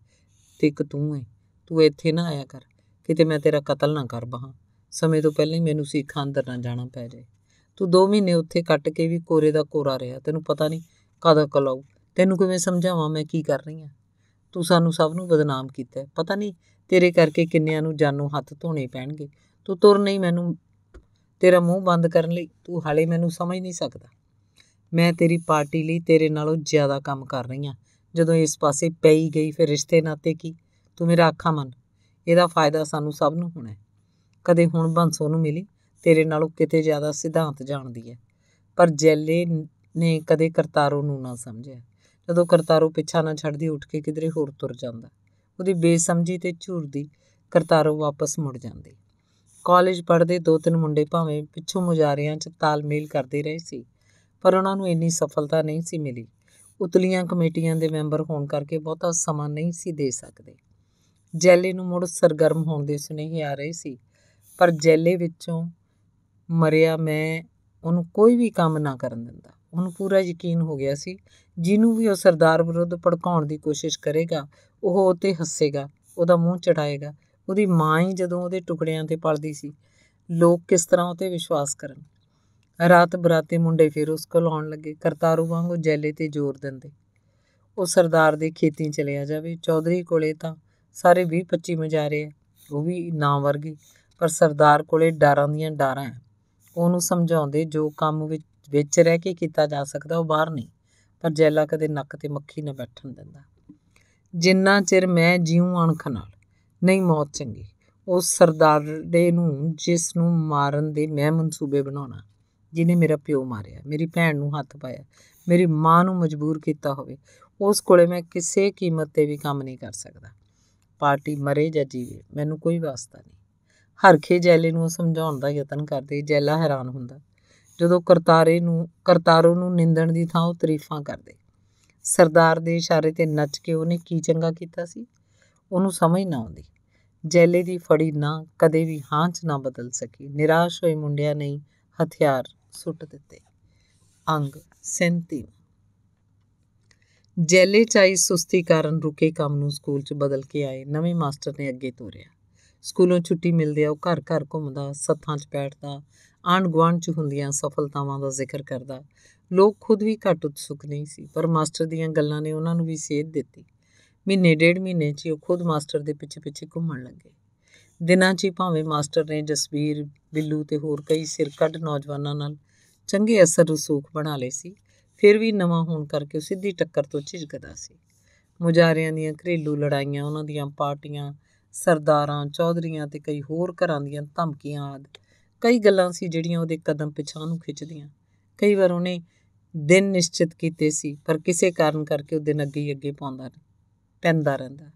Speaker 1: ਤੇ ਇੱਕ ਤੂੰ ਏ ਤੂੰ ਇੱਥੇ ਨਾ ਆਇਆ ਕਰ ਕਿਤੇ ਮੈਂ ਤੇਰਾ ਕਤਲ ਨਾ ਕਰ ਬਹਾ ਸਮੇਂ ਤੋਂ ਪਹਿਲਾਂ ਹੀ ਮੈਨੂੰ ਸਿੱਖਾਂ ਅੰਦਰ ਨਾ ਜਾਣਾ ਪੈ ਜਾਏ ਤੂੰ 2 ਮਹੀਨੇ ਉੱਥੇ ਕੱਟ ਕੇ ਵੀ ਕੋਰੇ ਦਾ ਕੋਰਾ ਰਿਹਾ ਤੈਨੂੰ ਪਤਾ ਨਹੀਂ ਕਦੋਂ ਕਲਾਉ ਤੈਨੂੰ ਕਿਵੇਂ ਸਮਝਾਵਾਂ ਮੈਂ ਕੀ ਕਰ ਰਹੀ ਆ ਤੂੰ ਸਾਨੂੰ ਸਭ ਨੂੰ ਬਦਨਾਮ ਕੀਤਾ ਪਤਾ ਨਹੀਂ ਤੇਰੇ ਕਰਕੇ ਕਿੰਨਿਆਂ ਨੂੰ ਜਾਨੋਂ ਹੱਥ ਧੋਣੇ ਪੈਣਗੇ ਤੂੰ ਤੁਰ ਨਹੀਂ ਮੈਨੂੰ ਤੇਰਾ ਮੂੰਹ ਬੰਦ ਕਰਨ ਲਈ ਤੂੰ ਹਾਲੇ ਮੈਨੂੰ ਸਮਝ ਨਹੀਂ ਸਕਦਾ ਮੈਂ ਤੇਰੀ ਪਾਰਟੀ ਲਈ ਤੇਰੇ ਨਾਲੋਂ ਜ਼ਿਆਦਾ ਕੰਮ ਕਰ ਰਹੀ ਆ ਜਦੋਂ ਇਸ ਪਾਸੇ ਪਈ ਗਈ ਫਿਰ ਰਿਸ਼ਤੇ ਨਾਤੇ ਕੀ ਤੂੰ ਮੇਰਾ ਅੱਖਾਂ ਮੰਨ ਇਹਦਾ ਫਾਇਦਾ ਸਾਨੂੰ ਸਭ ਨੂੰ ਹੋਣਾ ਹੈ ਕਦੇ ਹੁਣ ਬੰਸੋ ਨੂੰ ਮਿਲੀ ਤੇਰੇ ਨਾਲੋਂ ਕਿਤੇ ਜ਼ਿਆਦਾ ਸਿਧਾਂਤ ਜਾਣਦੀ ਐ ਪਰ ਜੈਲੇ ਨੇ ਕਦੇ ਕਰਤਾਰੋ ਨੂੰ ਨਾ ਸਮਝਿਆ ਜਦੋਂ ਕਰਤਾਰੋ ਪਿੱਛਾ ਨਾ ਛੱਡਦੀ ਉੱਠ ਕੇ ਕਿਧਰੇ ਹੋਰ ਤੁਰ ਜਾਂਦਾ ਉਹਦੀ ਬੇਸਮਝੀ ਤੇ ਝੂਰਦੀ ਕਰਤਾਰੋ ਵਾਪਸ ਮੁੜ ਜਾਂਦੀ ਕਾਲਜ ਪੜ੍ਹਦੇ ਦੋ ਤਿੰਨ ਮੁੰਡੇ ਭਾਵੇਂ ਪਿੱਛੋਂ ਮੁਜਾਰਿਆਂ 'ਚ ਤਾਲਮੇਲ ਕਰਦੇ ਰਹੇ ਸੀ ਪਰ ਉਹਨਾਂ ਨੂੰ ਇੰਨੀ ਸਫਲਤਾ ਨਹੀਂ ਸੀ ਮਿਲੀ ਉਤਲੀਆਂ ਕਮੇਟੀਆਂ ਦੇ ਮੈਂਬਰ ਹੋਣ ਕਰਕੇ ਬਹੁਤਾ ਸਮਾਂ ਨਹੀਂ ਸੀ ਦੇ ਸਕਦੇ ਜੈਲੇ ਨੂੰ ਮੁੜ ਸਰਗਰਮ ਹੋਣ ਦੇ ਸੁਨੇਹੇ ਆ ਰਹੇ ਸੀ ਪਰ ਜੇਲੇ ਵਿੱਚੋਂ ਮਰਿਆ ਮੈਂ ਉਹਨੂੰ ਕੋਈ ਵੀ ਕੰਮ ਨਾ ਕਰਨ ਦਿੰਦਾ ਉਹਨੂੰ ਪੂਰਾ ਯਕੀਨ ਹੋ ਗਿਆ ਸੀ ਜਿਹਨੂੰ ਵੀ ਉਹ ਸਰਦਾਰ ਵਿਰੁੱਧ ਭੜਕਾਉਣ ਦੀ ਕੋਸ਼ਿਸ਼ ਕਰੇਗਾ ਉਹ ਉਹਤੇ ਹੱਸੇਗਾ ਉਹਦਾ ਮੂੰਹ ਚੜਾਏਗਾ ਉਹਦੀ ਮਾਂ ਹੀ ਜਦੋਂ ਉਹਦੇ ਟੁਕੜਿਆਂ ਤੇ ਪਲਦੀ ਸੀ ਲੋਕ ਕਿਸ ਤਰ੍ਹਾਂ ਉਹਤੇ ਵਿਸ਼ਵਾਸ ਕਰਨ ਰਾਤ ਬਰਾਤੇ ਮੁੰਡੇ ਫਿਰ ਉਸ ਕੋਲ ਆਉਣ ਲੱਗੇ ਕਰਤਾਰੂ ਵਾਂਗੂ ਜੈਲੇ ਤੇ ਜ਼ੋਰ ਦਿੰਦੇ ਉਹ ਸਰਦਾਰ ਦੇ ਖੇਤੀ ਚਲੇ ਜਾਵੇ ਚੌਧਰੀ ਕੋਲੇ ਤਾਂ ਸਾਰੇ 20 25 ਮਜਾਰੇ ਉਹ ਵੀ ਨਾਂ ਵਰਗੇ ਪਰ ਸਰਦਾਰ ਕੋਲੇ ਡਾਰਾਂ ਦੀਆਂ ਡਾਰਾਂ ਉਹਨੂੰ ਸਮਝਾਉਂਦੇ ਜੋ ਕੰਮ ਵਿੱਚ ਵਿੱਚ ਰਹਿ ਕੇ ਕੀਤਾ ਜਾ ਸਕਦਾ ਉਹ ਬਾਹਰ ਨਹੀਂ ਪਰ ਜੈਲਾ ਕਦੇ ਨੱਕ ਤੇ ਮੱਖੀ ਨਾ ਬੈਠਣ ਦਿੰਦਾ ਜਿੰਨਾ ਚਿਰ ਮੈਂ ਜੀਉਂ ਅਣਖ ਨਾਲ ਨਹੀਂ ਮੌਤ ਚੰਗੀ ਉਸ ਸਰਦਾਰ ਦੇ ਨੂੰ ਜਿਸ ਨੂੰ ਮਾਰਨ ਦੇ ਮੈਂ ਮਨਸੂਬੇ ਬਣਾਉਣਾ ਜਿਨੇ ਮੇਰਾ ਪਿਓ ਮਾਰਿਆ ਮੇਰੀ ਭੈਣ ਨੂੰ ਹੱਥ ਪਾਇਆ ਮੇਰੀ ਮਾਂ ਨੂੰ ਮਜਬੂਰ ਕੀਤਾ ਹੋਵੇ ਉਸ ਕੋਲੇ ਮੈਂ ਕਿਸੇ ਕੀਮਤ ਤੇ ਵੀ ਕੰਮ ਨਹੀਂ ਕਰ ਸਕਦਾ ਪਾਰਟੀ ਮਰੇ ਜਾਂ ਜੀਵੇ ਮੈਨੂੰ ਕੋਈ ਵਾਸਤਾ ਨਹੀਂ ਹਰਖੇ ਜੈਲੇ ਨੂੰ ਸਮਝਾਉਣ ਦਾ ਯਤਨ ਕਰਦੇ ਜੈਲਾ ਹੈਰਾਨ ਹੁੰਦਾ ਜਦੋਂ ਕਰਤਾਰੇ ਨੂੰ ਕਰਤਾਰੋ ਨੂੰ ਨਿੰਦਣ ਦੀ ਥਾਂ ਉਹ ਤਾਰੀਫਾਂ ਕਰਦੇ ਸਰਦਾਰ ਦੇ ਇਸ਼ਾਰੇ ਤੇ ਨੱਚ ਕੇ ਉਹਨੇ ਕੀ ਚੰਗਾ ਕੀਤਾ ਸੀ ਉਹਨੂੰ ਸਮਝ ਨਾ ਆਉਂਦੀ ਜੈਲੇ ਦੀ ਫੜੀ ਨਾ ਕਦੇ ਵੀ ਹਾਂ 'ਚ ਨਾ ਬਦਲ ਸਕੀ ਨਿਰਾਸ਼ ਹੋਏ ਮੁੰਡਿਆਂ ਨੇ ਹਥਿਆਰ ਸੁੱਟ ਦਿੱਤੇ ਅੰਗ 37 ਜੈਲੇ ਚਾਈ ਸੁਸਤੀ ਕਾਰਨ ਰੁਕੇ ਕੰਮ ਨੂੰ ਸਕੂਲ 'ਚ ਬਦਲ ਕੇ ਆਏ ਨਵੇਂ ਮਾਸਟਰ ਨੇ ਅੱਗੇ ਤੋਰਿਆ ਸਕੂਲੋਂ ਛੁੱਟੀ ਮਿਲਦੀ ਆ ਉਹ ਘਰ-ਘਰ ਘੁੰਮਦਾ ਸੱਥਾਂ 'ਚ ਬੈਠਦਾ ਆਂਢ ਗੁਆਂਢ 'ਚ ਹੁੰਦੀਆਂ ਸਫਲਤਾਵਾਂ ਦਾ ਜ਼ਿਕਰ ਕਰਦਾ ਲੋਕ ਖੁਦ ਵੀ ਘੱਟ ਉਤਸੁਕ ਨਹੀਂ ਸੀ ਪਰ ਮਾਸਟਰ ਦੀਆਂ ਗੱਲਾਂ ਨੇ ਉਹਨਾਂ ਨੂੰ ਵੀ ਸੇਧ ਦਿੱਤੀ ਮਹੀਨੇ ਡੇਢ ਮਹੀਨੇ 'ਚ ਉਹ ਖੁਦ ਮਾਸਟਰ ਦੇ ਪਿੱਛੇ-ਪਿੱਛੇ ਘੁੰਮਣ ਲੱਗੇ ਦਿਨਾਂ 'ਚ ਹੀ ਭਾਵੇਂ ਮਾਸਟਰ ਨੇ ਜਸਵੀਰ ਬਿੱਲੂ ਤੇ ਹੋਰ ਕਈ ਸਿਰਕੱਢ ਨੌਜਵਾਨਾਂ ਨਾਲ ਚੰਗੇ ਅਸਰ ਰਸੂਖ ਬਣਾ ਲਏ ਸੀ ਫਿਰ ਵੀ ਨਵਾਂ ਹੋਣ ਕਰਕੇ ਉਹ ਸਿੱਧੀ ਟੱਕਰ ਤੋਂ ਝਿਜਕਦਾ ਸੀ ਮੁਜਾਰਿਆਂ ਦੀਆਂ ਘਰੇਲੂ ਲੜਾਈਆਂ ਉਹਨਾਂ ਦੀਆਂ ਪਾਰਟੀਆਂ ਸਰਦਾਰਾਂ ਚੌਧਰੀਆਂ ਤੇ ਕਈ ਹੋਰ ਘਰਾਂ ਦੀਆਂ ਧਮਕੀਆਂ ਆਦ ਕਈ ਗੱਲਾਂ ਸੀ ਜਿਹੜੀਆਂ ਉਹਦੇ ਕਦਮ ਪਿਛਾਂ ਨੂੰ ਖਿੱਚਦੀਆਂ ਕਈ ਵਾਰ ਉਹਨੇ ਦਿਨ ਨਿਸ਼ਚਿਤ ਕੀਤੇ ਸੀ ਪਰ ਕਿਸੇ ਕਾਰਨ ਕਰਕੇ ਉਹ ਦਿਨ ਅੱਗੇ ਅੱਗੇ ਪਾਉਂਦਾ ਪੈਂਦਾ ਰਹਿੰਦਾ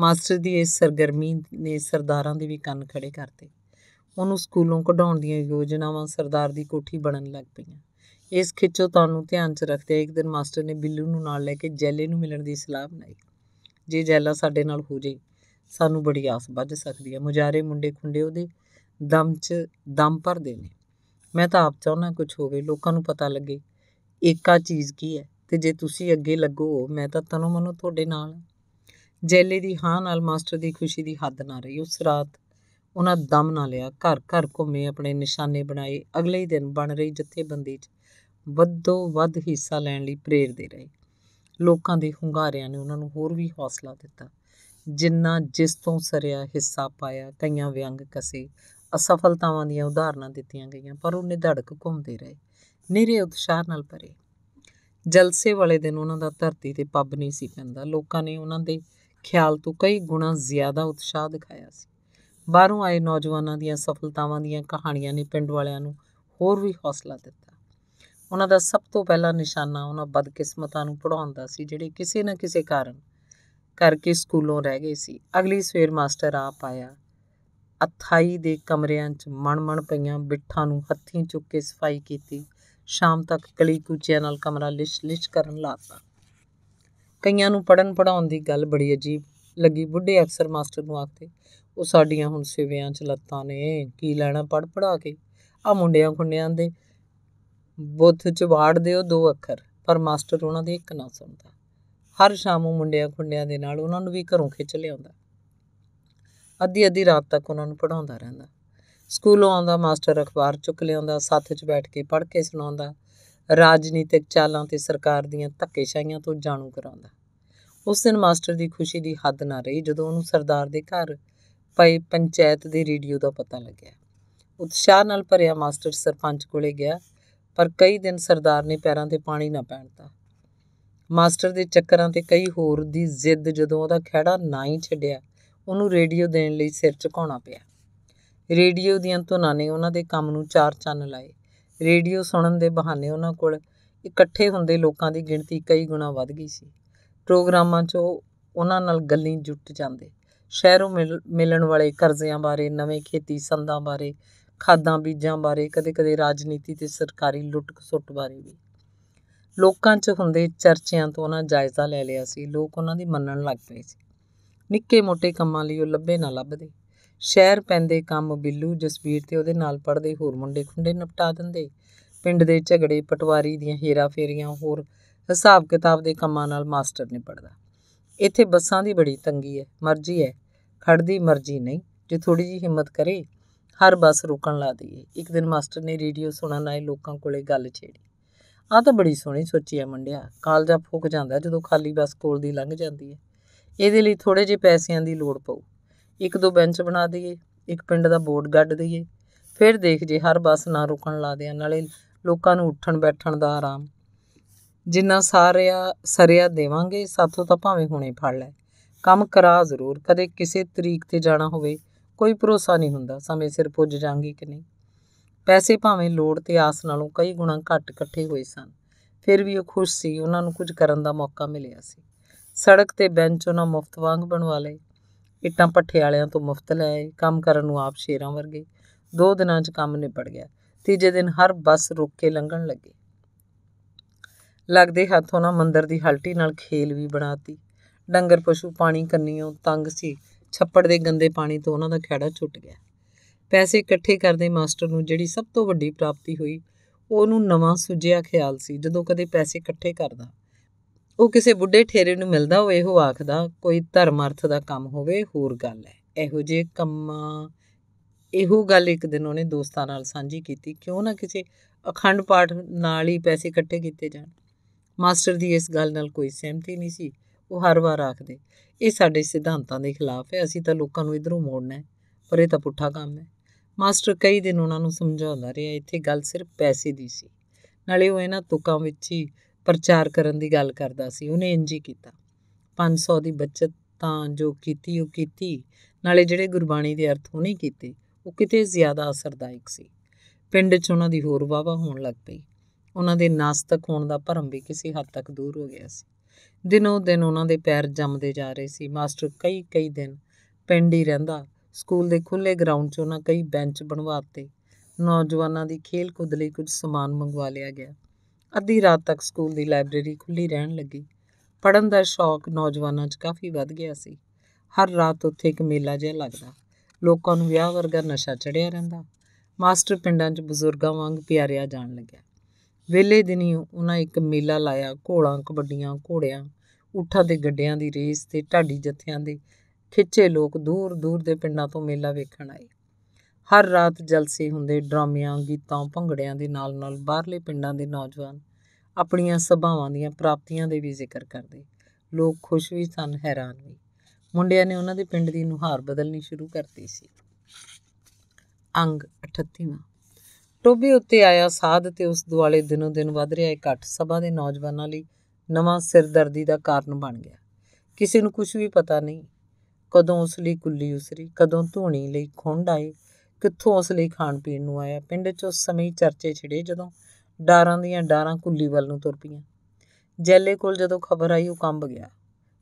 Speaker 1: ਮਾਸਟਰ ਦੀ ਇਸ ਸਰਗਰਮੀ ਨੇ ਸਰਦਾਰਾਂ ਦੇ ਵੀ ਕੰਨ ਖੜੇ ਕਰਤੇ ਉਹਨੂੰ ਸਕੂਲੋਂ ਕਢਾਉਣ ਦੀਆਂ ਯੋਜਨਾਵਾਂ ਸਰਦਾਰ ਦੀ ਕੋਠੀ ਬਣਨ ਲੱਗ ਪਈਆਂ ਇਸ ਖਿੱਚੋ ਤੁਹਾਨੂੰ ਧਿਆਨ 'ਚ ਰੱਖਦੇ ਇੱਕ ਦਿਨ ਮਾਸਟਰ ਨੇ ਬਿੱਲੂ ਨੂੰ ਨਾਲ ਲੈ ਕੇ ਜੈਲੇ ਨੂੰ ਮਿਲਣ ਦੀ ਸਲਾਹ ਬਣਾਈ ਜੇ ਜੈਲਾ ਸਾਡੇ ਨਾਲ ਹੋ ਜੇ ਸਾਨੂੰ ਬੜੀ ਆਸ ਵੱਧ ਸਕਦੀ ਹੈ ਮੁਜਾਰੇ ਮੁੰਡੇ ਖੁੰਡੇ ਉਹਦੇ ਦਮ 'ਚ ਦਮ ਭਰਦੇ ਨੇ ਮੈਂ ਤਾਂ ਆਪ ਚਾਹੁੰਨਾ ਕੁਝ ਹੋਵੇ ਲੋਕਾਂ ਨੂੰ ਪਤਾ ਲੱਗੇ ਏਕਾ ਚੀਜ਼ ਕੀ ਹੈ ਤੇ ਜੇ ਤੁਸੀਂ ਅੱਗੇ ਲੱਗੋ ਮੈਂ ਤਾਂ ਤਨੋ ਮਨੋ ਤੁਹਾਡੇ ਨਾਲ ਜੈਲੇ ਦੀ ਹਾਂ ਨਾਲ ਮਾਸਟਰ ਦੀ ਖੁਸ਼ੀ ਦੀ ਹੱਦ ਨਾ ਰਹੀ ਉਸ ਰਾਤ ਉਹਨਾਂ ਦਮ ਨਾ ਲਿਆ ਘਰ ਘਰ ਘੁੰਮੇ ਆਪਣੇ ਨਿਸ਼ਾਨੇ ਬਣਾਏ ਅਗਲੇ ਹੀ ਦਿਨ ਬਣ ਰਹੀ ਬੰਦੀ 'ਚ ਵੱਧੋ ਵੱਧ ਹਿੱਸਾ ਲੈਣ ਲਈ ਪ੍ਰੇਰਦੇ ਰਹੇ ਲੋਕਾਂ ਦੇ ਹੁੰਗਾਰਿਆਂ ਨੇ ਉਹਨਾਂ ਨੂੰ ਹੋਰ ਵੀ ਹੌਸਲਾ ਦਿੱਤਾ ਜਿੰਨਾ ਜਿਸ ਤੋਂ ਸਰਿਆ ਹਿੱਸਾ ਪਾਇਆ ਕਈਆਂ ਵਿਅੰਗ ਕਸੇ ਅਸਫਲਤਾਵਾਂ ਦੀਆਂ ਉਦਾਹਰਨਾਂ ਦਿੱਤੀਆਂ ਗਈਆਂ ਪਰ ਉਹ ਨਿਧੜਕ ਘੁੰਮਦੇ ਰਹੇ ਨਿਰੇ ਉਤਸ਼ਾਹ ਨਾਲ ਭਰੇ ਜਲਸੇ ਵਾਲੇ ਦਿਨ ਉਹਨਾਂ ਦਾ ਧਰਤੀ ਤੇ ਪੱਬ ਨਹੀਂ ਸੀ ਪੈਂਦਾ ਲੋਕਾਂ ਨੇ ਉਹਨਾਂ ਦੇ ਖਿਆਲ ਤੋਂ ਕਈ ਗੁਣਾ ਜ਼ਿਆਦਾ ਉਤਸ਼ਾਹ ਦਿਖਾਇਆ ਸੀ ਬਾਹਰੋਂ ਆਏ ਨੌਜਵਾਨਾਂ ਦੀਆਂ ਸਫਲਤਾਵਾਂ ਦੀਆਂ ਕਹਾਣੀਆਂ ਨੇ ਪਿੰਡ ਵਾਲਿਆਂ ਨੂੰ ਹੋਰ ਵੀ ਹੌਸਲਾ ਦਿੱਤਾ ਉਹਨਾਂ ਦਾ ਸਭ ਤੋਂ ਪਹਿਲਾ ਨਿਸ਼ਾਨਾ ਉਹਨਾਂ ਬਦਕਿਸਮਤਾਂ ਨੂੰ ਪੜਾਉਂਦਾ ਸੀ ਜਿਹੜੇ ਕਿਸੇ ਨਾ ਕਿਸੇ ਕਾਰਨ ਕਰਕੇ ਸਕੂਲੋਂ ਰਹਿ ਗਏ ਸੀ ਅਗਲੀ ਸਵੇਰ ਮਾਸਟਰ ਆ ਪਾਇਆ ਅਥਾਈ ਦੇ ਕਮਰਿਆਂ 'ਚ ਮਣ-ਮਣ ਪਈਆਂ ਬਿੱਠਾਂ ਨੂੰ ਹੱਥੀਂ ਚੁੱਕ ਕੇ ਸਫਾਈ ਕੀਤੀ ਸ਼ਾਮ ਤੱਕ ਕਲੀ ਕੁਚਿਆਂ ਨਾਲ ਕਮਰਾ ਲਿਸ਼-ਲਿਸ਼ ਕਰਨ ਲੱਗਾ ਕਈਆਂ ਨੂੰ ਪੜਨ ਪੜਾਉਣ ਦੀ ਗੱਲ ਬੜੀ ਅਜੀਬ ਲੱਗੀ ਬੁੱਢੇ ਅਫਸਰ ਮਾਸਟਰ ਨੂੰ ਆਖਦੇ ਉਹ ਸਾਡੀਆਂ ਹੁਣ ਸਿਵਿਆਂ 'ਚ ਲੱਤਾਂ ਨੇ ਕੀ ਲੈਣਾ ਪੜ ਪੜਾ ਕੇ ਆ ਮੁੰਡਿਆਂ ਖੁੰਡਿਆਂ ਦੇ ਬੁੱਧ 'ਚ ਬਾੜ ਦਿਓ ਦੋ ਅੱਖਰ ਪਰ ਮਾਸਟਰ ਉਹਨਾਂ ਦੀ ਇੱਕ ਨਾ ਸੁਣਦਾ ਹਰ ਸ਼ਾਮ ਨੂੰ ਮੁੰਡਿਆਂ ਖੁੰਡਿਆਂ ਦੇ ਨਾਲ ਉਹਨਾਂ ਨੂੰ ਵੀ ਘਰੋਂ ਖਿੱਚ ਲਿਆਉਂਦਾ ਅੱਧੀ ਅੱਧੀ ਰਾਤ ਤੱਕ ਉਹਨਾਂ ਨੂੰ ਪੜਾਉਂਦਾ ਰਹਿੰਦਾ ਸਕੂਲੋਂ ਆਉਂਦਾ ਮਾਸਟਰ ਅਖਬਾਰ ਚੁੱਕ ਲਿਆਉਂਦਾ ਸਾਥ 'ਚ ਬੈਠ ਕੇ ਪੜ੍ਹ ਕੇ ਸੁਣਾਉਂਦਾ ਰਾਜਨੀਤਿਕ ਚਾਲਾਂ ਤੇ ਸਰਕਾਰ ਦੀਆਂ ਧੱਕੇਸ਼ਾਹੀਆਂ ਤੋਂ ਜਾਣੂ ਕਰਾਉਂਦਾ ਉਸ ਦਿਨ ਮਾਸਟਰ ਦੀ ਖੁਸ਼ੀ ਦੀ ਹੱਦ ਨਾ ਰਹੀ ਜਦੋਂ ਉਹਨੂੰ ਸਰਦਾਰ ਦੇ ਘਰ ਪਈ ਪੰਚਾਇਤ ਦੇ ਰੇਡੀਓ ਦਾ ਪਤਾ ਲੱਗਿਆ ਉਤਸ਼ਾਹ ਨਾਲ ਭਰਿਆ ਮਾਸਟਰ ਸਰਪੰਚ ਕੋਲੇ ਗਿਆ ਪਰ ਕਈ ਦਿਨ ਸਰਦਾਰ ਨੇ ਪੈਰਾਂ ਤੇ ਪਾਣੀ ਨਾ ਪੈਣ ਦਿੱਤਾ ਮਾਸਟਰ ਦੇ ਚੱਕਰਾਂ ਤੇ ਕਈ ਹੋਰ ਦੀ ਜ਼ਿੱਦ ਜਦੋਂ ਉਹਦਾ ਖਿਹੜਾ ਨਾ ਹੀ ਛੱਡਿਆ ਉਹਨੂੰ ਰੇਡੀਓ ਦੇਣ ਲਈ ਸਿਰ ਝੁਕਾਉਣਾ ਪਿਆ ਰੇਡੀਓ ਦੀਆਂ ਧੁਨਾਂ ਨੇ ਉਹਨਾਂ ਦੇ ਕੰਮ ਨੂੰ ਚਾਰ ਚੰਨ ਲਾਏ ਰੇਡੀਓ ਸੁਣਨ ਦੇ ਬਹਾਨੇ ਉਹਨਾਂ ਕੋਲ ਇਕੱਠੇ ਹੁੰਦੇ ਲੋਕਾਂ ਦੀ ਗਿਣਤੀ ਕਈ ਗੁਣਾ ਵੱਧ ਗਈ ਸੀ ਪ੍ਰੋਗਰਾਮਾਂ 'ਚ ਉਹਨਾਂ ਨਾਲ ਗੱਲਾਂ ਜੁੱਟ ਜਾਂਦੇ ਸ਼ਹਿਰੋਂ ਮਿਲਣ ਵਾਲੇ ਕਰਜ਼ਿਆਂ ਬਾਰੇ ਨਵੇਂ ਖੇਤੀ ਸੰਦਾਂ ਬਾਰੇ ਖਾਦਾਂ ਬੀਜਾਂ ਬਾਰੇ ਕਦੇ-ਕਦੇ ਰਾਜਨੀਤੀ ਤੇ ਸਰਕਾਰੀ ਲੁੱਟ-ਖਸੁੱਟ ਬਾਰੇ ਵੀ ਲੋਕਾਂ 'ਚ ਹੁੰਦੇ ਚਰਚਿਆਂ ਤੋਂ ਉਹਨਾਂ ਜਾਇਜ਼ਾ ਲੈ ਲਿਆ ਸੀ ਲੋਕ ਉਹਨਾਂ ਦੀ ਮੰਨਣ ਲੱਗ ਪਏ ਸੀ ਨਿੱਕੇ ਮੋਟੇ ਕੰਮਾਂ ਲਈ ਉਹ ਲੱਭੇ ਨਾ ਲੱਭਦੇ ਸ਼ਹਿਰ ਪੈਂਦੇ ਕੰਮ ਬਿੱਲੂ ਜਸਵੀਰ ਤੇ ਉਹਦੇ ਨਾਲ ਪੜਦੇ ਹੋਰ ਮੁੰਡੇ ਖੁੰਡੇ ਨਿਪਟਾ ਦਿੰਦੇ ਪਿੰਡ ਦੇ ਝਗੜੇ ਪਟਵਾਰੀ ਦੀਆਂ ਹੀਰਾ ਫੇਰੀਆਂ ਹੋਰ ਹਿਸਾਬ ਕਿਤਾਬ ਦੇ ਕੰਮਾਂ ਨਾਲ ਮਾਸਟਰ ਨੇ ਪੜਦਾ ਇੱਥੇ ਬੱਸਾਂ ਦੀ ਬੜੀ ਤੰਗੀ ਹੈ ਮਰਜ਼ੀ ਹੈ ਖੜਦੀ ਮਰਜ਼ੀ ਨਹੀਂ ਜੇ ਥੋੜੀ ਜੀ ਹਿੰਮਤ ਕਰੇ ਹਰ ਬੱਸ ਰੁਕਣ ਲਾ ਦਈਏ ਇੱਕ ਦਿਨ ਮਾਸਟਰ ਨੇ ਰੇਡੀਓ ਸੁਣਨ ਆਏ ਲੋਕਾਂ ਕੋਲੇ ਗੱਲ ਛੇੜੀ ਆ ਤਾਂ ਬੜੀ ਸੋਹਣੀ ਸੋਚੀ ਆ ਮੁੰਡਿਆ ਕਾਲਜਾ ਫੁੱਕ ਜਾਂਦਾ ਜਦੋਂ ਖਾਲੀ ਬੱਸ ਕੋਲ ਦੀ ਲੰਘ ਜਾਂਦੀ ਹੈ ਇਹਦੇ ਲਈ ਥੋੜੇ ਜਿਹੇ ਪੈਸਿਆਂ ਦੀ ਲੋੜ ਪਊ ਇੱਕ ਦੋ ਬੈਂਚ ਬਣਾ ਦਈਏ ਇੱਕ ਪਿੰਡ ਦਾ ਬੋਰਡ ਗੱਡ ਦਈਏ ਫਿਰ ਦੇਖ ਜੇ ਹਰ ਬੱਸ ਨਾ ਰੁਕਣ ਲਾ ਦਿਆਂ ਨਾਲੇ ਲੋਕਾਂ ਨੂੰ ਉੱਠਣ ਬੈਠਣ ਦਾ ਆਰਾਮ ਜਿੰਨਾ ਸਾਰਿਆ ਸਰਿਆ ਦੇਵਾਂਗੇ ਸਾਥੋਂ ਤਾਂ ਭਾਵੇਂ ਹੁਣੇ ਫੜ ਲੈ ਕੰਮ ਕਰਾ ਜ਼ਰੂਰ ਕਦੇ ਕਿਸੇ ਤਰੀਕ ਤੇ ਜਾਣਾ ਹੋਵੇ ਕੋਈ ਭਰੋਸਾ ਨਹੀਂ ਹੁੰਦਾ ਸਮੇਂ ਸਿਰ ਪੁੱਜ ਜਾਾਂਗੀ ਕਿ ਨਹੀਂ ਪੈਸੇ ਭਾਵੇਂ ਲੋੜ ਤੇ ਆਸ ਨਾਲੋਂ ਕਈ ਗੁਣਾ ਘੱਟ ਇਕੱਠੇ ਹੋਏ ਸਨ ਫਿਰ ਵੀ ਉਹ ਖੁਸ਼ ਸੀ ਉਹਨਾਂ ਨੂੰ ਕੁਝ ਕਰਨ ਦਾ ਮੌਕਾ ਮਿਲਿਆ ਸੀ ਸੜਕ ਤੇ ਬੈਂਚ ਉਹਨਾਂ ਮੁਫਤ ਵਾਂਗ ਬਣਵਾ ਲਏ ਇੱਟਾਂ ਪੱਠੇ ਵਾਲਿਆਂ ਤੋਂ ਮੁਫਤ ਲਏ ਕੰਮ ਕਰਨ ਨੂੰ ਆਪ ਸ਼ੇਰਾਂ ਵਰਗੇ ਦੋ ਦਿਨਾਂ 'ਚ ਕੰਮ ਨਿਬੜ ਗਿਆ ਤੀਜੇ ਦਿਨ ਹਰ ਬੱਸ ਰੁਕ ਕੇ ਲੰਘਣ ਲੱਗੀ ਲੱਗਦੇ ਹੱਥੋਂ ਨਾ ਮੰਦਰ ਦੀ ਹਲਟੀ ਨਾਲ ਖੇਲ ਵੀ ਬਣਾਤੀ ਡੰਗਰ ਪਸ਼ੂ ਪਾਣੀ ਕੰਨੀਓ ਤੰਗ ਸੀ ਛੱਪੜ ਦੇ ਗੰਦੇ ਪਾਣੀ ਤੋਂ ਉਹਨਾਂ ਦਾ ਖਿਹੜਾ ਛੁੱਟ ਗਿਆ ਪੈਸੇ ਇਕੱਠੇ ਕਰਦੇ ਮਾਸਟਰ ਨੂੰ ਜਿਹੜੀ ਸਭ ਤੋਂ ਵੱਡੀ ਪ੍ਰਾਪਤੀ ਹੋਈ ਉਹਨੂੰ ਨਵਾਂ ਸੁਝਿਆ ਖਿਆਲ ਸੀ ਜਦੋਂ ਕਦੇ ਪੈਸੇ ਇਕੱਠੇ ਕਰਦਾ ਉਹ ਕਿਸੇ ਬੁੱਢੇ ਠੇਰੇ ਨੂੰ ਮਿਲਦਾ ਉਹ ਇਹੋ ਆਖਦਾ ਕੋਈ ਧਰਮ ਅਰਥ ਦਾ ਕੰਮ ਹੋਵੇ ਹੋਰ ਗੱਲ ਹੈ ਇਹੋ ਜੇ ਕੰਮ ਇਹੋ ਗੱਲ ਇੱਕ ਦਿਨ ਉਹਨੇ ਦੋਸਤਾਂ ਨਾਲ ਸਾਂਝੀ ਕੀਤੀ ਕਿਉਂ ਨਾ ਕਿਸੇ ਅਖੰਡ ਪਾਠ ਨਾਲ ਹੀ ਪੈਸੇ ਇਕੱਠੇ ਕੀਤੇ ਜਾਣ ਮਾਸਟਰ ਦੀ ਇਸ ਗੱਲ ਨਾਲ ਕੋਈ ਸਹਿਮਤੀ ਨਹੀਂ ਸੀ ਉਹ ਹਰ ਵਾਰ ਆਖਦੇ ਇਹ ਸਾਡੇ ਸਿਧਾਂਤਾਂ ਦੇ ਖਿਲਾਫ ਹੈ ਅਸੀਂ ਤਾਂ ਲੋਕਾਂ ਨੂੰ ਇਧਰੋਂ ਮੋੜਨਾ ਹੈ ਪਰ ਇਹ ਤਾਂ ਪੁੱਠਾ ਕੰਮ ਹੈ ਮਾਸਟਰ ਕਈ ਦਿਨ ਉਹਨਾਂ ਨੂੰ ਸਮਝਾਉਂਦਾ ਰਿਹਾ ਇੱਥੇ ਗੱਲ ਸਿਰਫ ਪੈਸੇ ਦੀ ਸੀ ਨਾਲੇ ਉਹ ਇਹਨਾਂ ਤੁਕਾਂ ਵਿੱਚ ਹੀ ਪ੍ਰਚਾਰ ਕਰਨ ਦੀ ਗੱਲ ਕਰਦਾ ਸੀ ਉਹਨੇ ਇੰਜ ਹੀ ਕੀਤਾ 500 ਦੀ ਬਚਤ ਤਾਂ ਜੋ ਕੀਤੀ ਉਹ ਕੀਤੀ ਨਾਲੇ ਜਿਹੜੇ ਗੁਰਬਾਣੀ ਦੇ ਅਰਥ ਉਹਨੇ ਕੀਤੇ ਉਹ ਕਿਤੇ ਜ਼ਿਆਦਾ ਅਸਰਦਾਇਕ ਸੀ ਪਿੰਡ 'ਚ ਉਹਨਾਂ ਦੀ ਹੋਰ ਵਾਵਾ ਹੋਣ ਲੱਗ ਪਈ ਉਹਨਾਂ ਦੇ ਨਾਸਤਕ ਹੋਣ ਦਾ ਭਰਮ ਵੀ ਕਿਸੇ ਹੱਦ ਤੱਕ ਦੂਰ ਹੋ ਗਿਆ ਸੀ ਦਿਨੋਂ ਦਿਨ ਉਹਨਾਂ ਦੇ ਪੈਰ ਜੰਮਦੇ ਜਾ ਰਹੇ ਸੀ ਮਾਸਟਰ ਕਈ ਕਈ ਦਿਨ ਪਿੰਡ ਹੀ ਰਹਿੰਦਾ ਸਕੂਲ ਦੇ ਖੁੱਲੇ ਗਰਾਊਂਡ 'ਚ ਉਹਨਾਂ ਕਈ ਬੈਂਚ ਬਣਵਾ ਦਿੱਤੇ ਨੌਜਵਾਨਾਂ ਦੀ ਖੇਲ ਕੁੱਦ ਲਈ ਕੁਝ ਸਮਾਨ ਮੰਗਵਾ ਲਿਆ ਗਿਆ ਅੱਧੀ ਰਾਤ ਤੱਕ ਸਕੂਲ ਦੀ ਲਾਇਬ੍ਰੇਰੀ ਖੁੱਲੀ ਰਹਿਣ ਲੱਗੀ ਪੜਨ ਦਾ ਸ਼ੌਕ ਨੌਜਵਾਨਾਂ 'ਚ ਕਾਫੀ ਵੱਧ ਗਿਆ ਸੀ ਹਰ ਰਾਤ ਉੱਥੇ ਇੱਕ ਮੇਲਾ ਜਿਹਾ ਲੱਗਦਾ ਲੋਕਾਂ ਨੂੰ ਵਿਆਹ ਵਰਗਾ ਨਸ਼ਾ ਚੜਿਆ ਰਹਿੰਦਾ ਮਾਸਟਰ ਪਿੰਡਾਂ 'ਚ ਬਜ਼ੁਰਗਾਂ ਵਾਂਗ ਪਿਆਰਿਆ ਜਾਣ ਲੱਗਿਆ ਵੇਲੇ ਦਿਨੀ ਉਹਨਾਂ ਇੱਕ ਮੇਲਾ ਲਾਇਆ ਘੋਲਾਂ ਕਬੱਡੀਆਂ ਘੋੜਿਆਂ ਊਠਾਂ ਤੇ ਗੱਡਿਆਂ ਦੀ ਰੇਸ ਤੇ ਢਾਡੀ ਜੱਥਿਆਂ ਦੇ ਖਿੱਚੇ ਲੋਕ ਦੂਰ ਦੂਰ ਦੇ ਪਿੰਡਾਂ ਤੋਂ ਮੇਲਾ ਵੇਖਣ ਆਏ ਹਰ ਰਾਤ ਜਲਸੇ ਹੁੰਦੇ ਡਰਾਮਿਆਂ ਗੀਤਾਂ ਭੰਗੜਿਆਂ ਦੇ ਨਾਲ-ਨਾਲ ਬਾਹਰਲੇ ਪਿੰਡਾਂ ਦੇ ਨੌਜਵਾਨ ਆਪਣੀਆਂ ਸਭਾਵਾਂ ਦੀਆਂ ਪ੍ਰਾਪਤੀਆਂ ਦੇ ਵੀ ਜ਼ਿਕਰ ਕਰਦੇ ਲੋਕ ਖੁਸ਼ ਵੀ ਸਨ ਹੈਰਾਨ ਵੀ ਮੁੰਡਿਆਂ ਨੇ ਉਹਨਾਂ ਦੇ ਪਿੰਡ ਦੀ ਨੁਹਾਰ ਬਦਲਣੀ ਸ਼ੁਰੂ ਕਰਤੀ ਸੀ ਅੰਗ 38ਵਾਂ ਟੋਬੇ ਉੱਤੇ ਆਇਆ ਸਾਧ ਤੇ ਉਸ ਦੁਆਲੇ ਦਿਨੋਂ ਦਿਨ ਵੱਧ ਰਿਹਾ ਇਕੱਠ ਸਭਾ ਦੇ ਨੌਜਵਾਨਾਂ ਲਈ ਨਵਾਂ ਸਿਰਦਰਦੀ ਦਾ ਕਾਰਨ ਬਣ ਗਿਆ ਕਿਸੇ ਨੂੰ ਕੁਝ ਵੀ ਪਤਾ ਨਹੀਂ ਕਦੋਂ ਉਸ ਲਈ ਕੁੱਲੀ ਉਸਰੀ ਕਦੋਂ ਧੂਣੀ ਲਈ ਖੁੰਡ ਆਏ ਕਿੱਥੋਂ ਉਸ ਲਈ ਖਾਣ ਪੀਣ ਨੂੰ ਆਇਆ ਪਿੰਡ 'ਚ ਉਸ ਸਮੇਂ ਚਰਚੇ ਛਿੜੇ ਜਦੋਂ ਡਾਰਾਂ ਦੀਆਂ ਡਾਰਾਂ ਕੁੱਲੀ ਵੱਲ ਨੂੰ ਤੁਰ ਪਈਆਂ ਜੈਲੇ ਕੋਲ ਜਦੋਂ ਖਬਰ ਆਈ ਉਹ ਕੰਬ ਗਿਆ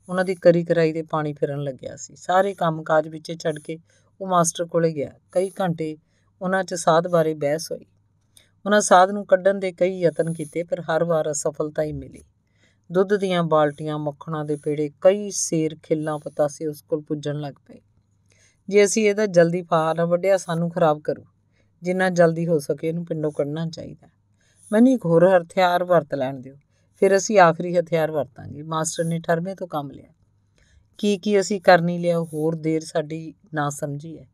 Speaker 1: ਉਹਨਾਂ ਦੀ ਕਰੀ ਕਰਾਈ ਦੇ ਪਾਣੀ ਫਿਰਨ ਲੱਗਿਆ ਸੀ ਸਾਰੇ ਕੰਮਕਾਜ ਵਿੱਚ ਛੱਡ ਕੇ ਉਹ ਮਾਸਟਰ ਕੋਲੇ ਗਿਆ ਕਈ ਘੰਟੇ ਉਹਨਾਂ 'ਚ ਸਾਧ ਬਾਰੇ ਬਹਿਸ ਹੋਈ ਉਹਨਾਂ ਸਾਧ ਨੂੰ ਕੱਢਣ ਦੇ ਕਈ ਯਤਨ ਕੀਤੇ ਪਰ ਹਰ ਵਾਰ ਅਸਫਲਤਾ ਹੀ ਮਿਲੀ ਦੁੱਧ ਦੀਆਂ ਬਾਲਟੀਆਂ ਮੱਖਣਾ ਦੇ ਪੇੜੇ ਕਈ ਸੇਰ ਖਿੱਲਾਂ ਪਤਾਸੇ ਉਸ ਕੋਲ ਪੁੱਜਣ ਲੱਗ ਪਏ ਜੇ ਅਸੀਂ ਇਹਦਾ ਜਲਦੀ ਫਾਹਾ ਨਾ ਵੱਢਿਆ ਸਾਨੂੰ ਖਰਾਬ ਕਰੂ ਜਿੰਨਾ ਜਲਦੀ ਹੋ ਸਕੇ ਇਹਨੂੰ ਪਿੰਡੋਂ ਕੱਢਣਾ ਚਾਹੀਦਾ ਮੈਨੂੰ ਇੱਕ ਹੋਰ ਹਥਿਆਰ ਵਰਤ ਲੈਣ ਦਿਓ ਫਿਰ ਅਸੀਂ ਆਖਰੀ ਹਥਿਆਰ ਵਰਤਾਂਗੇ ਮਾਸਟਰ ਨੇ ਠਰਮੇ ਤੋਂ ਕੰਮ ਲਿਆ ਕੀ ਕੀ ਅਸੀਂ ਕਰਨੀ ਲਿਆ ਹੋਰ ਦੇਰ ਸਾਡੀ ਨਾ ਸਮਝੀ ਹੈ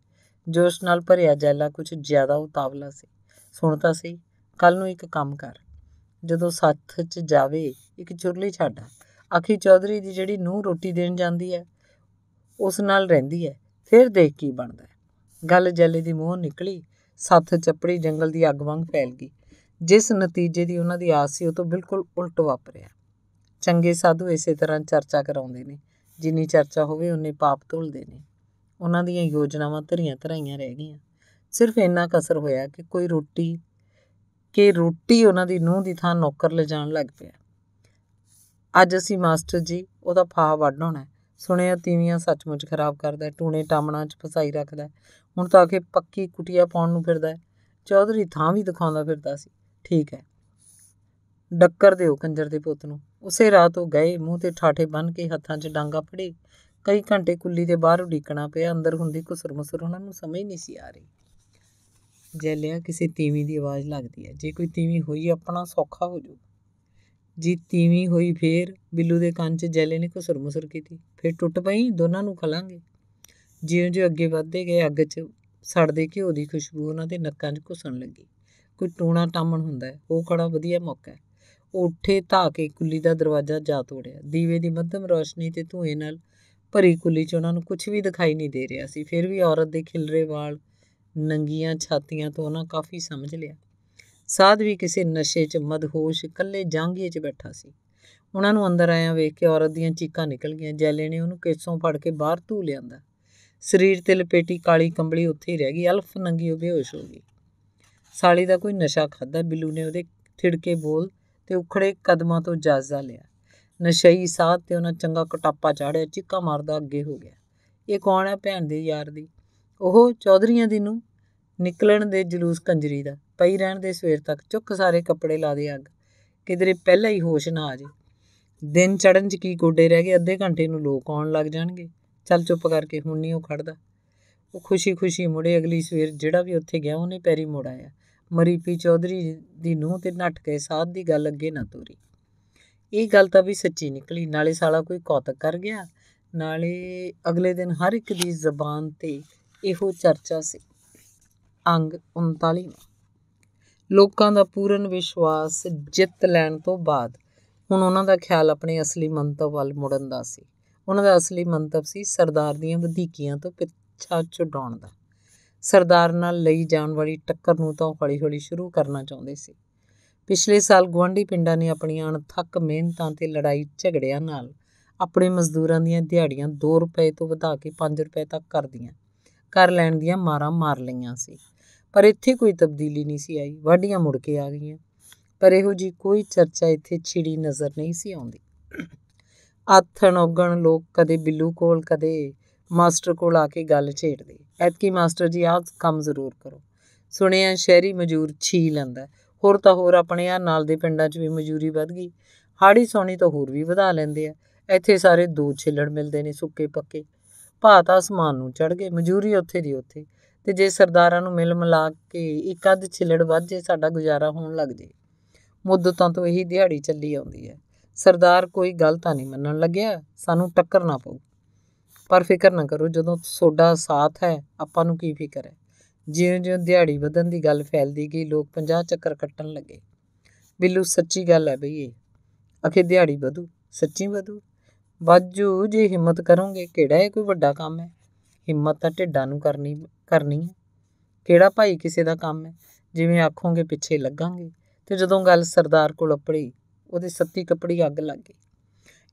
Speaker 1: ਜੋਸ਼ ਨਾਲ ਭਰਿਆ ਜੈਲਾ ਕੁਝ ਜ਼ਿਆਦਾ ਉਤਾਵਲਾ ਸੀ ਸੁਣਤਾ ਸੀ ਕੱਲ ਨੂੰ ਇੱਕ ਕੰਮ ਕਰ ਜਦੋਂ ਸੱਥ 'ਚ ਜਾਵੇ ਇੱਕ ਚੁਰਲੀ ਛੱਡ ਆਖੀ ਚੌਧਰੀ ਦੀ ਜਿਹੜੀ ਨੂੰ ਰੋਟੀ ਦੇਣ ਜਾਂਦੀ ਹੈ ਉਸ ਨਾਲ ਰਹਿੰਦੀ ਹੈ ਫਿਰ ਦੇਖ ਕੀ ਬਣਦਾ ਗੱਲ ਜੱਲੇ ਦੀ ਮੂੰਹ ਨਿਕਲੀ ਸੱਥ ਚੱਪੜੀ ਜੰਗਲ ਦੀ ਅੱਗ ਵਾਂਗ ਫੈਲ ਗਈ ਜਿਸ ਨਤੀਜੇ ਦੀ ਉਹਨਾਂ ਦੀ ਆਸ ਸੀ ਉਹ ਤੋਂ ਬਿਲਕੁਲ ਉਲਟ ਵਾਪਰਿਆ ਚੰਗੇ ਸਾਧੂ ਇਸੇ ਤਰ੍ਹਾਂ ਚਰਚਾ ਕਰਾਉਂਦੇ ਨੇ ਜਿੰਨੀ ਚਰਚਾ ਹੋਵੇ ਉਨੇ ਪਾਪ ਧੁਲਦੇ ਨੇ ਉਹਨਾਂ ਦੀਆਂ ਯੋਜਨਾਵਾਂ ਧਰੀਆਂ ਧਰਾਈਆਂ ਰਹਿ ਗਈਆਂ ਸਿਰਫ ਇੰਨਾ ਕਸਰ ਹੋਇਆ ਕਿ ਕੋਈ ਰੋਟੀ ਕਿ ਰੋਟੀ ਉਹਨਾਂ ਦੀ ਨੂੰਹ ਦੀ ਥਾਂ ਨੌਕਰ ਲੈ ਜਾਣ ਲੱਗ ਪਿਆ ਅੱਜ ਅਸੀਂ ਮਾਸਟਰ ਜੀ ਉਹਦਾ ਫਾਹ ਵੱਢਣਾ ਸੁਣਿਆ ਤੀਵੀਆਂ ਸੱਚਮੁੱਚ ਖਰਾਬ ਕਰਦਾ ਟੂਣੇ ਟਾਮਣਾ 'ਚ ਫਸਾਈ ਰੱਖਦਾ ਹੁਣ ਤਾਂ ਆਖੇ ਪੱਕੀ ਕੁਟਿਆ ਪਾਉਣ ਨੂੰ ਫਿਰਦਾ ਚੌਧਰੀ ਥਾਂ ਵੀ ਦਿਖਾਉਂਦਾ ਫਿਰਦਾ ਸੀ ਠੀਕ ਹੈ ਡੱਕਰ ਦਿਓ ਕੰਜਰ ਦੇ ਪੁੱਤ ਨੂੰ ਉਸੇ ਰਾਤ ਉਹ ਗਏ ਮੂੰਹ ਤੇ ਠਾਠੇ ਬੰਨ ਕੇ ਹੱਥਾਂ 'ਚ ਡਾਂਗਾ ਫੜੇ ਕਈ ਘੰਟੇ ਕੁੱਲੀ ਦੇ ਬਾਹਰ ਉਡੀਕਣਾ ਪਿਆ ਅੰਦਰ ਹੁੰਦੀ ਕੁਸਰਮਸਰ ਉਹਨਾਂ ਨੂੰ ਸਮਝ ਨਹੀਂ ਸੀ ਆ ਰਹੀ ਜੇ ਲਿਆ ਕਿਸੇ ਤੀਵੀਂ ਦੀ ਆਵਾਜ਼ ਲੱਗਦੀ ਹੈ ਜੇ ਕੋਈ ਤੀਵੀਂ ਹੋਈ ਆਪਣਾ ਸੌਖਾ ਹੋ ਜੂ ਜੀ ਤੀਵੀਂ ਹੋਈ ਫੇਰ ਬਿੱਲੂ ਦੇ ਕੰਨ 'ਚ ਜੈਲੇ ਨੇ ਘਸਰ-ਮੁਸਰ ਕੀਤੀ ਫੇਰ ਟੁੱਟ ਪਈ ਦੋਨਾਂ ਨੂੰ ਖਲਾਂਗੇ ਜਿਉਂ-ਜਿਉਂ ਅੱਗੇ ਵਧਦੇ ਗਏ ਅੱਗ 'ਚ ਸੜਦੇ ਘਿਓ ਦੀ ਖੁਸ਼ਬੂ ਉਹਨਾਂ ਦੇ ਨੱਕਾਂ 'ਚ ਘੁਸਣ ਲੱਗੀ ਕੋਈ ਟੂਣਾ ਟਾਮਣ ਹੁੰਦਾ ਉਹ ਖੜਾ ਵਧੀਆ ਮੌਕਾ ਹੈ ਉੱਠੇ ਧਾ ਕੇ ਕੁੱਲੀ ਦਾ ਦਰਵਾਜ਼ਾ ਜਾ ਤੋੜਿਆ ਦੀਵੇ ਦੀ ਮੱਧਮ ਰੋਸ਼ਨੀ ਤੇ ਧੂਏ ਨਾਲ ਭਰੀ ਕੁੱਲੀ 'ਚ ਉਹਨਾਂ ਨੂੰ ਕੁਝ ਵੀ ਦਿਖਾਈ ਨਹੀਂ ਦੇ ਰਿਹਾ ਸੀ ਫਿਰ ਵੀ ਔਰਤ ਦੇ ਖਿਲਰੇ ਵਾਲ ਨੰਗੀਆਂ ਛਾਤੀਆਂ ਤੋਂ ਉਹਨਾਂ ਕਾਫੀ ਸਮਝ ਲਿਆ ਸਾਧ ਵੀ ਕਿਸੇ ਨਸ਼ੇ 'ਚ ਮਦਹੋਸ਼ ਇਕੱਲੇ ਜਾਂਗੀਏ 'ਚ ਬੈਠਾ ਸੀ ਉਹਨਾਂ ਨੂੰ ਅੰਦਰ ਆਇਆ ਵੇਖ ਕੇ ਔਰਤ ਦੀਆਂ ਚੀਕਾਂ ਨਿਕਲ ਗਈਆਂ ਜੈਲੇ ਨੇ ਉਹਨੂੰ ਕੇਸੋਂ ਫੜ ਕੇ ਬਾਹਰ ਧੂ ਲਿਆਂਦਾ ਸਰੀਰ ਤੇ ਲਪੇਟੀ ਕਾਲੀ ਕੰਬਲੀ ਉੱਥੇ ਹੀ ਰਹਿ ਗਈ ਅਲਫ ਨੰਗੀ ਉਹ ਬੇਹੋਸ਼ ਹੋ ਗਈ ਸਾਲੀ ਦਾ ਕੋਈ ਨਸ਼ਾ ਖਾਦਾ ਬਿੱਲੂ ਨੇ ਉਹਦੇ ਥਿੜਕੇ ਬੋਲ ਤੇ ਉਖੜੇ ਕਦਮਾਂ ਤੋਂ ਜਾਜ਼ਾ ਲਿਆ ਨਸ਼ਈ ਸਾਥ ਤੇ ਉਹਨਾਂ ਚੰਗਾ ਕਟਾਪਾ ਚਾੜਿਆ ਚੀਕਾਂ ਮਾਰਦਾ ਅੱਗੇ ਹੋ ਗਿਆ ਇਹ ਕੌਣ ਹੈ ਭੈਣ ਦੇ ਯਾਰ ਦੀ ਉਹ ਚੌਧਰੀਆਂ ਦੀ ਨੂੰ ਨਿਕਲਣ ਦੇ ਜਲੂਸ ਕੰਜਰੀ ਦਾ ਪਈ ਰਹਿਣ ਦੇ ਸਵੇਰ ਤੱਕ ਚੁੱਕ ਸਾਰੇ ਕੱਪੜੇ ਲਾ ਦੇ ਅੱਗ ਕਿਧਰੇ ਪਹਿਲਾਂ ਹੀ ਹੋਸ਼ ਨਾ ਆ ਜੇ ਦਿਨ ਚੜਨ 'ਚ ਕੀ ਗੋਡੇ ਰਹਿ ਗਏ ਅੱਧੇ ਘੰਟੇ ਨੂੰ ਲੋਕ ਆਉਣ ਲੱਗ ਜਾਣਗੇ ਚੱਲ ਚੁੱਪ ਕਰਕੇ ਹੁਣ ਨਹੀਂ ਉਹ ਖੜਦਾ ਉਹ ਖੁਸ਼ੀ-ਖੁਸ਼ੀ ਮੁੜੇ ਅਗਲੀ ਸਵੇਰ ਜਿਹੜਾ ਵੀ ਉੱਥੇ ਗਿਆ ਉਹਨੇ ਪੈਰੀ ਮੋੜਾਇਆ ਆਇਆ ਮਰੀਪੀ ਚੌਧਰੀ ਦੀ ਨੂੰਹ ਤੇ ਨੱਟ ਕੇ ਸਾਧ ਦੀ ਗੱਲ ਅੱਗੇ ਨਾ ਤੋਰੀ ਇਹ ਗੱਲ ਤਾਂ ਵੀ ਸੱਚੀ ਨਿਕਲੀ ਨਾਲੇ ਸਾਲਾ ਕੋਈ ਕੌਤਕ ਕਰ ਗਿਆ ਨਾਲੇ ਅਗਲੇ ਦਿਨ ਹਰ ਇੱਕ ਦੀ ਜ਼ਬਾਨ ਤੇ ਇਹੋ ਚਰਚਾ ਸੀ ਅੰਗ 39 ਲੋਕਾਂ ਦਾ ਪੂਰਨ ਵਿਸ਼ਵਾਸ ਜਿੱਤ ਲੈਣ ਤੋਂ ਬਾਅਦ ਹੁਣ ਉਹਨਾਂ ਦਾ ਖਿਆਲ ਆਪਣੇ ਅਸਲੀ ਮੰਤਵ ਵੱਲ ਮੁੜਨ ਦਾ ਸੀ ਉਹਨਾਂ ਦਾ ਅਸਲੀ ਮੰਤਵ ਸੀ ਸਰਦਾਰ ਦੀਆਂ ਵਧੀਕੀਆਂ ਤੋਂ ਪਿੱਛਾ ਛੁਡਾਉਣ ਦਾ ਸਰਦਾਰ ਨਾਲ ਲਈ ਜਾਣ ਵਾਲੀ ਟੱਕਰ ਨੂੰ ਤਾਂ ਹੌਲੀ-ਹੌਲੀ ਸ਼ੁਰੂ ਕਰਨਾ ਚਾਹੁੰਦੇ ਸੀ ਪਿਛਲੇ ਸਾਲ ਗਵਾਂਢੀ ਪਿੰਡਾਂ ਨੇ ਆਪਣੀਆਂ ਅਣਥੱਕ ਮਿਹਨਤਾਂ ਤੇ ਲੜਾਈ ਝਗੜਿਆਂ ਨਾਲ ਆਪਣੇ ਮਜ਼ਦੂਰਾਂ ਦੀਆਂ ਦਿਹਾੜੀਆਂ 2 ਰੁਪਏ ਤੋਂ ਵਧਾ ਕੇ 5 ਰੁਪਏ ਤੱਕ ਕਰਦੀਆਂ ਕਰ ਲੈਣ ਦੀਆਂ ਮਾਰਾਂ ਮਾਰ ਲਈਆਂ ਸੀ ਪਰ ਇੱਥੇ ਕੋਈ ਤਬਦੀਲੀ ਨਹੀਂ ਸੀ ਆਈ ਵਾਢੀਆਂ ਮੁੜ ਕੇ ਆ ਗਈਆਂ ਪਰ ਇਹੋ ਜੀ ਕੋਈ ਚਰਚਾ ਇੱਥੇ ਛਿੜੀ ਨਜ਼ਰ ਨਹੀਂ ਸੀ ਆਉਂਦੀ ਆਥਣ ਉਗਣ ਲੋਕ ਕਦੇ ਬਿੱਲੂ ਕੋਲ ਕਦੇ ਮਾਸਟਰ ਕੋਲ ਆ ਕੇ ਗੱਲ ਛੇੜਦੇ ਐਤਕੀ ਮਾਸਟਰ ਜੀ ਆਹ ਕੰਮ ਜ਼ਰੂਰ ਕਰੋ ਸੁਣਿਆ ਸ਼ਹਿਰੀ ਮਜ਼ਦੂਰ ਛੀ ਲੈਂਦਾ ਹੋਰ ਤਾਂ ਹੋਰ ਆਪਣੇ ਆ ਨਾਲ ਦੇ ਪਿੰਡਾਂ 'ਚ ਵੀ ਮਜ਼ਦੂਰੀ ਵਧ ਗਈ ਹਾੜੀ ਸੋਣੀ ਤਾਂ ਹੋਰ ਵੀ ਵਧਾ ਲੈਂਦੇ ਆ ਇੱਥੇ ਸਾਰੇ ਦੋ ਛਿੱਲੜ ਮਿਲਦੇ ਨੇ ਸੁੱਕੇ ਪੱਕੇ ਭਾਤ ਅਸਮਾਨ ਨੂੰ ਚੜ ਗਏ ਮਜੂਰੀ ਉੱਥੇ ਦੀ ਉੱਥੇ ਤੇ ਜੇ ਸਰਦਾਰਾਂ ਨੂੰ ਮਿਲ ਮਲਾ ਕੇ ਇੱਕ ਅੱਧ ਛਿਲੜ ਵੱਧ ਜੇ ਸਾਡਾ ਗੁਜ਼ਾਰਾ ਹੋਣ ਲੱਗ ਜੇ ਮੁੱਦਤਾਂ ਤੋਂ ਇਹੀ ਦਿਹਾੜੀ ਚੱਲੀ ਆਉਂਦੀ ਹੈ ਸਰਦਾਰ ਕੋਈ ਗੱਲ ਤਾਂ ਨਹੀਂ ਮੰਨਣ ਲੱਗਿਆ ਸਾਨੂੰ ਟੱਕਰ ਨਾ ਪਊ ਪਰ ਫਿਕਰ ਨਾ ਕਰੋ ਜਦੋਂ ਸੋਡਾ ਸਾਥ ਹੈ ਆਪਾਂ ਨੂੰ ਕੀ ਫਿਕਰ ਹੈ ਜਿਉਂ-ਜਿਉਂ ਦਿਹਾੜੀ ਵਧਣ ਦੀ ਗੱਲ ਫੈਲਦੀ ਗਈ ਲੋਕ 50 ਚੱਕਰ ਕੱਟਣ ਲੱਗੇ ਬਿੱਲੂ ਸੱਚੀ ਗੱਲ ਹੈ ਬਈ ਇਹ ਅਖੇ ਦਿਹਾੜੀ ਵਧੂ ਸੱਚੀ ਵਧੂ ਵਾਜੂ ਜੇ ਹਿੰਮਤ ਕਰੋਗੇ ਕਿਹੜਾ ਇਹ ਕੋਈ ਵੱਡਾ ਕੰਮ ਹੈ ਹਿੰਮਤ ਤਾਂ ਢਿੱਡਾਂ ਨੂੰ ਕਰਨੀ ਕਰਨੀ ਹੈ ਕਿਹੜਾ ਭਾਈ ਕਿਸੇ ਦਾ ਕੰਮ ਹੈ ਜਿਵੇਂ ਆਖੋਗੇ ਪਿੱਛੇ ਲੱਗਾਂਗੇ ਤੇ ਜਦੋਂ ਗੱਲ ਸਰਦਾਰ ਕੋਲ ਅਪੜੀ ਉਹਦੇ ਸੱਤੀ ਕੱਪੜੀ ਅੱਗ ਲੱਗ ਗਈ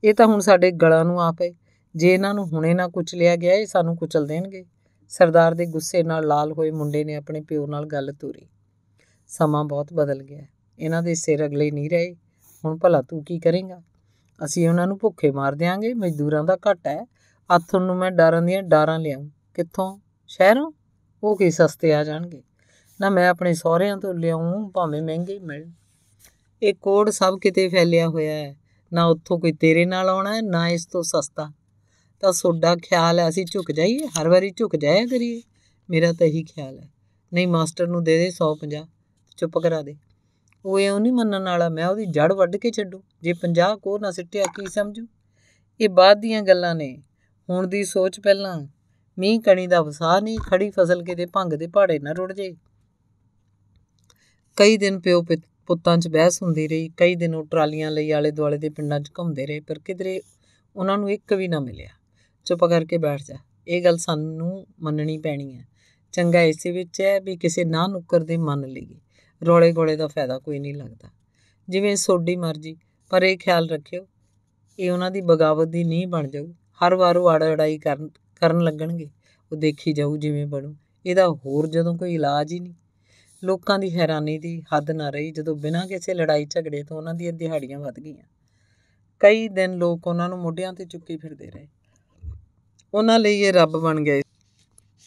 Speaker 1: ਇਹ ਤਾਂ ਹੁਣ ਸਾਡੇ ਗਲਾਂ ਨੂੰ ਆ ਪਏ ਜੇ ਇਹਨਾਂ ਨੂੰ ਹੁਣੇ ਨਾ ਕੁਚਲਿਆ ਗਿਆ ਇਹ ਸਾਨੂੰ ਕੁਚਲ ਦੇਣਗੇ ਸਰਦਾਰ ਦੇ ਗੁੱਸੇ ਨਾਲ ਲਾਲ ਹੋਏ ਮੁੰਡੇ ਨੇ ਆਪਣੇ ਪਿਓ ਨਾਲ ਗੱਲ ਤੋਰੀ ਸਮਾਂ ਬਹੁਤ ਬਦਲ ਗਿਆ ਇਹਨਾਂ ਦੇ ਸਿਰ ਅਗਲੇ ਨਹੀਂ ਰਹੇ ਹੁਣ ਭਲਾ ਤੂੰ ਕੀ ਕਰੇਂਗਾ ਅਸੀਂ ਉਹਨਾਂ ਨੂੰ ਭੁੱਖੇ ਮਾਰ ਦਿਆਂਗੇ ਮਜ਼ਦੂਰਾਂ ਦਾ ਘਟ ਹੈ ਆਥਣ ਨੂੰ ਮੈਂ ਡਾਰਾਂ ਦੀਆਂ ਡਾਰਾਂ ਲਿਆਂ ਕਿੱਥੋਂ ਸ਼ਹਿਰੋਂ ਉਹ ਕੀ ਸਸਤੇ ਆ ਜਾਣਗੇ ਨਾ ਮੈਂ ਆਪਣੇ ਸਹੁਰਿਆਂ ਤੋਂ ਲਿਆਉਂ ਭਾਵੇਂ ਮਹਿੰਗੇ ਮਿਲ ਇਹ ਕੋਡ ਸਭ ਕਿਤੇ ਫੈਲਿਆ ਹੋਇਆ ਹੈ ਨਾ ਉੱਥੋਂ ਕੋਈ ਤੇਰੇ ਨਾਲ ਆਉਣਾ ਹੈ ਨਾ ਇਸ ਤੋਂ ਸਸਤਾ ਤਾਂ ਸੋਡਾ ਖਿਆਲ ਹੈ ਅਸੀਂ ਝੁਕ ਜਾਈਏ ਹਰ ਵਾਰੀ ਝੁਕ ਜਾਇਆ ਕਰੀਏ ਮੇਰਾ ਤਾਂ ਇਹੀ ਖਿਆਲ ਹੈ ਨਹੀਂ ਮਾਸਟਰ ਨੂੰ ਦੇ ਦੇ 150 ਚੁੱਪ ਕਰਾ ਦੇ ਉਹ ਇਉਂ ਨਹੀਂ ਮੰਨਣ ਵਾਲਾ ਮੈਂ ਉਹਦੀ ਜੜ ਵੱਢ ਕੇ ਛੱਡੂ ਜੇ 50 ਕੋਹ ਨਾ ਸਿੱਟਿਆ ਕੀ ਸਮਝੂ ਇਹ ਬਾਅਦ ਦੀਆਂ ਗੱਲਾਂ ਨੇ ਹੁਣ ਦੀ ਸੋਚ ਪਹਿਲਾਂ ਮੀਂਹ ਕਣੀ ਦਾ ਵਸਾ ਨਹੀਂ ਖੜੀ ਫਸਲ ਕਿਤੇ ਭੰਗ ਦੇ ਪਹਾੜੇ ਨਾ ਰੁੜ ਜੇ ਕਈ ਦਿਨ ਪਿਓ ਪੁੱਤਾਂ 'ਚ ਬਹਿਸ ਹੁੰਦੀ ਰਹੀ ਕਈ ਦਿਨ ਉਹ ਟਰਾਲੀਆਂ ਲਈ ਆਲੇ ਦੁਆਲੇ ਦੇ ਪਿੰਡਾਂ 'ਚ ਘੁੰਮਦੇ ਰਹੇ ਪਰ ਕਿਧਰੇ ਉਹਨਾਂ ਨੂੰ ਇੱਕ ਵੀ ਨਾ ਮਿਲਿਆ ਚੁੱਪ ਕਰਕੇ ਬੈਠ ਜਾ ਇਹ ਗੱਲ ਸਾਨੂੰ ਮੰਨਣੀ ਪੈਣੀ ਹੈ ਚੰਗਾ ਇਸੇ ਵਿੱਚ ਹੈ ਵੀ ਕਿਸੇ ਨਾ ਨੁੱਕਰ ਦੇ ਮੰਨ ਲਈਏ ਰੋਲੇ ਗੋਲੇ ਦਾ ਫਾਇਦਾ ਕੋਈ ਨਹੀਂ ਲੱਗਦਾ ਜਿਵੇਂ ਸੋਡੀ ਮਰਜ਼ੀ ਪਰ ਇਹ ਖਿਆਲ ਰੱਖਿਓ ਇਹ ਉਹਨਾਂ ਦੀ ਬਗਾਵਤ ਦੀ ਨਹੀਂ ਬਣ ਜਾਊ ਹਰ ਵਾਰ ਉਹ ਅੜਾਈ ਕਰਨ ਕਰਨ ਲੱਗਣਗੇ ਉਹ ਦੇਖੀ ਜਾਊ ਜਿਵੇਂ ਬਣੂ ਇਹਦਾ ਹੋਰ ਜਦੋਂ ਕੋਈ ਇਲਾਜ ਹੀ ਨਹੀਂ ਲੋਕਾਂ ਦੀ ਹੈਰਾਨੀ ਦੀ ਹੱਦ ਨਾ ਰਹੀ ਜਦੋਂ ਬਿਨਾਂ ਕਿਸੇ ਲੜਾਈ ਝਗੜੇ ਤੋਂ ਉਹਨਾਂ ਦੀਆਂ ਦਿਹਾੜੀਆਂ ਵਧ ਗਈਆਂ ਕਈ ਦਿਨ ਲੋਕ ਉਹਨਾਂ ਨੂੰ ਮੋਢਿਆਂ ਤੇ ਚੁੱਕੀ ਫਿਰਦੇ ਰਹੇ ਉਹਨਾਂ ਲਈ ਇਹ ਰੱਬ ਬਣ ਗਏ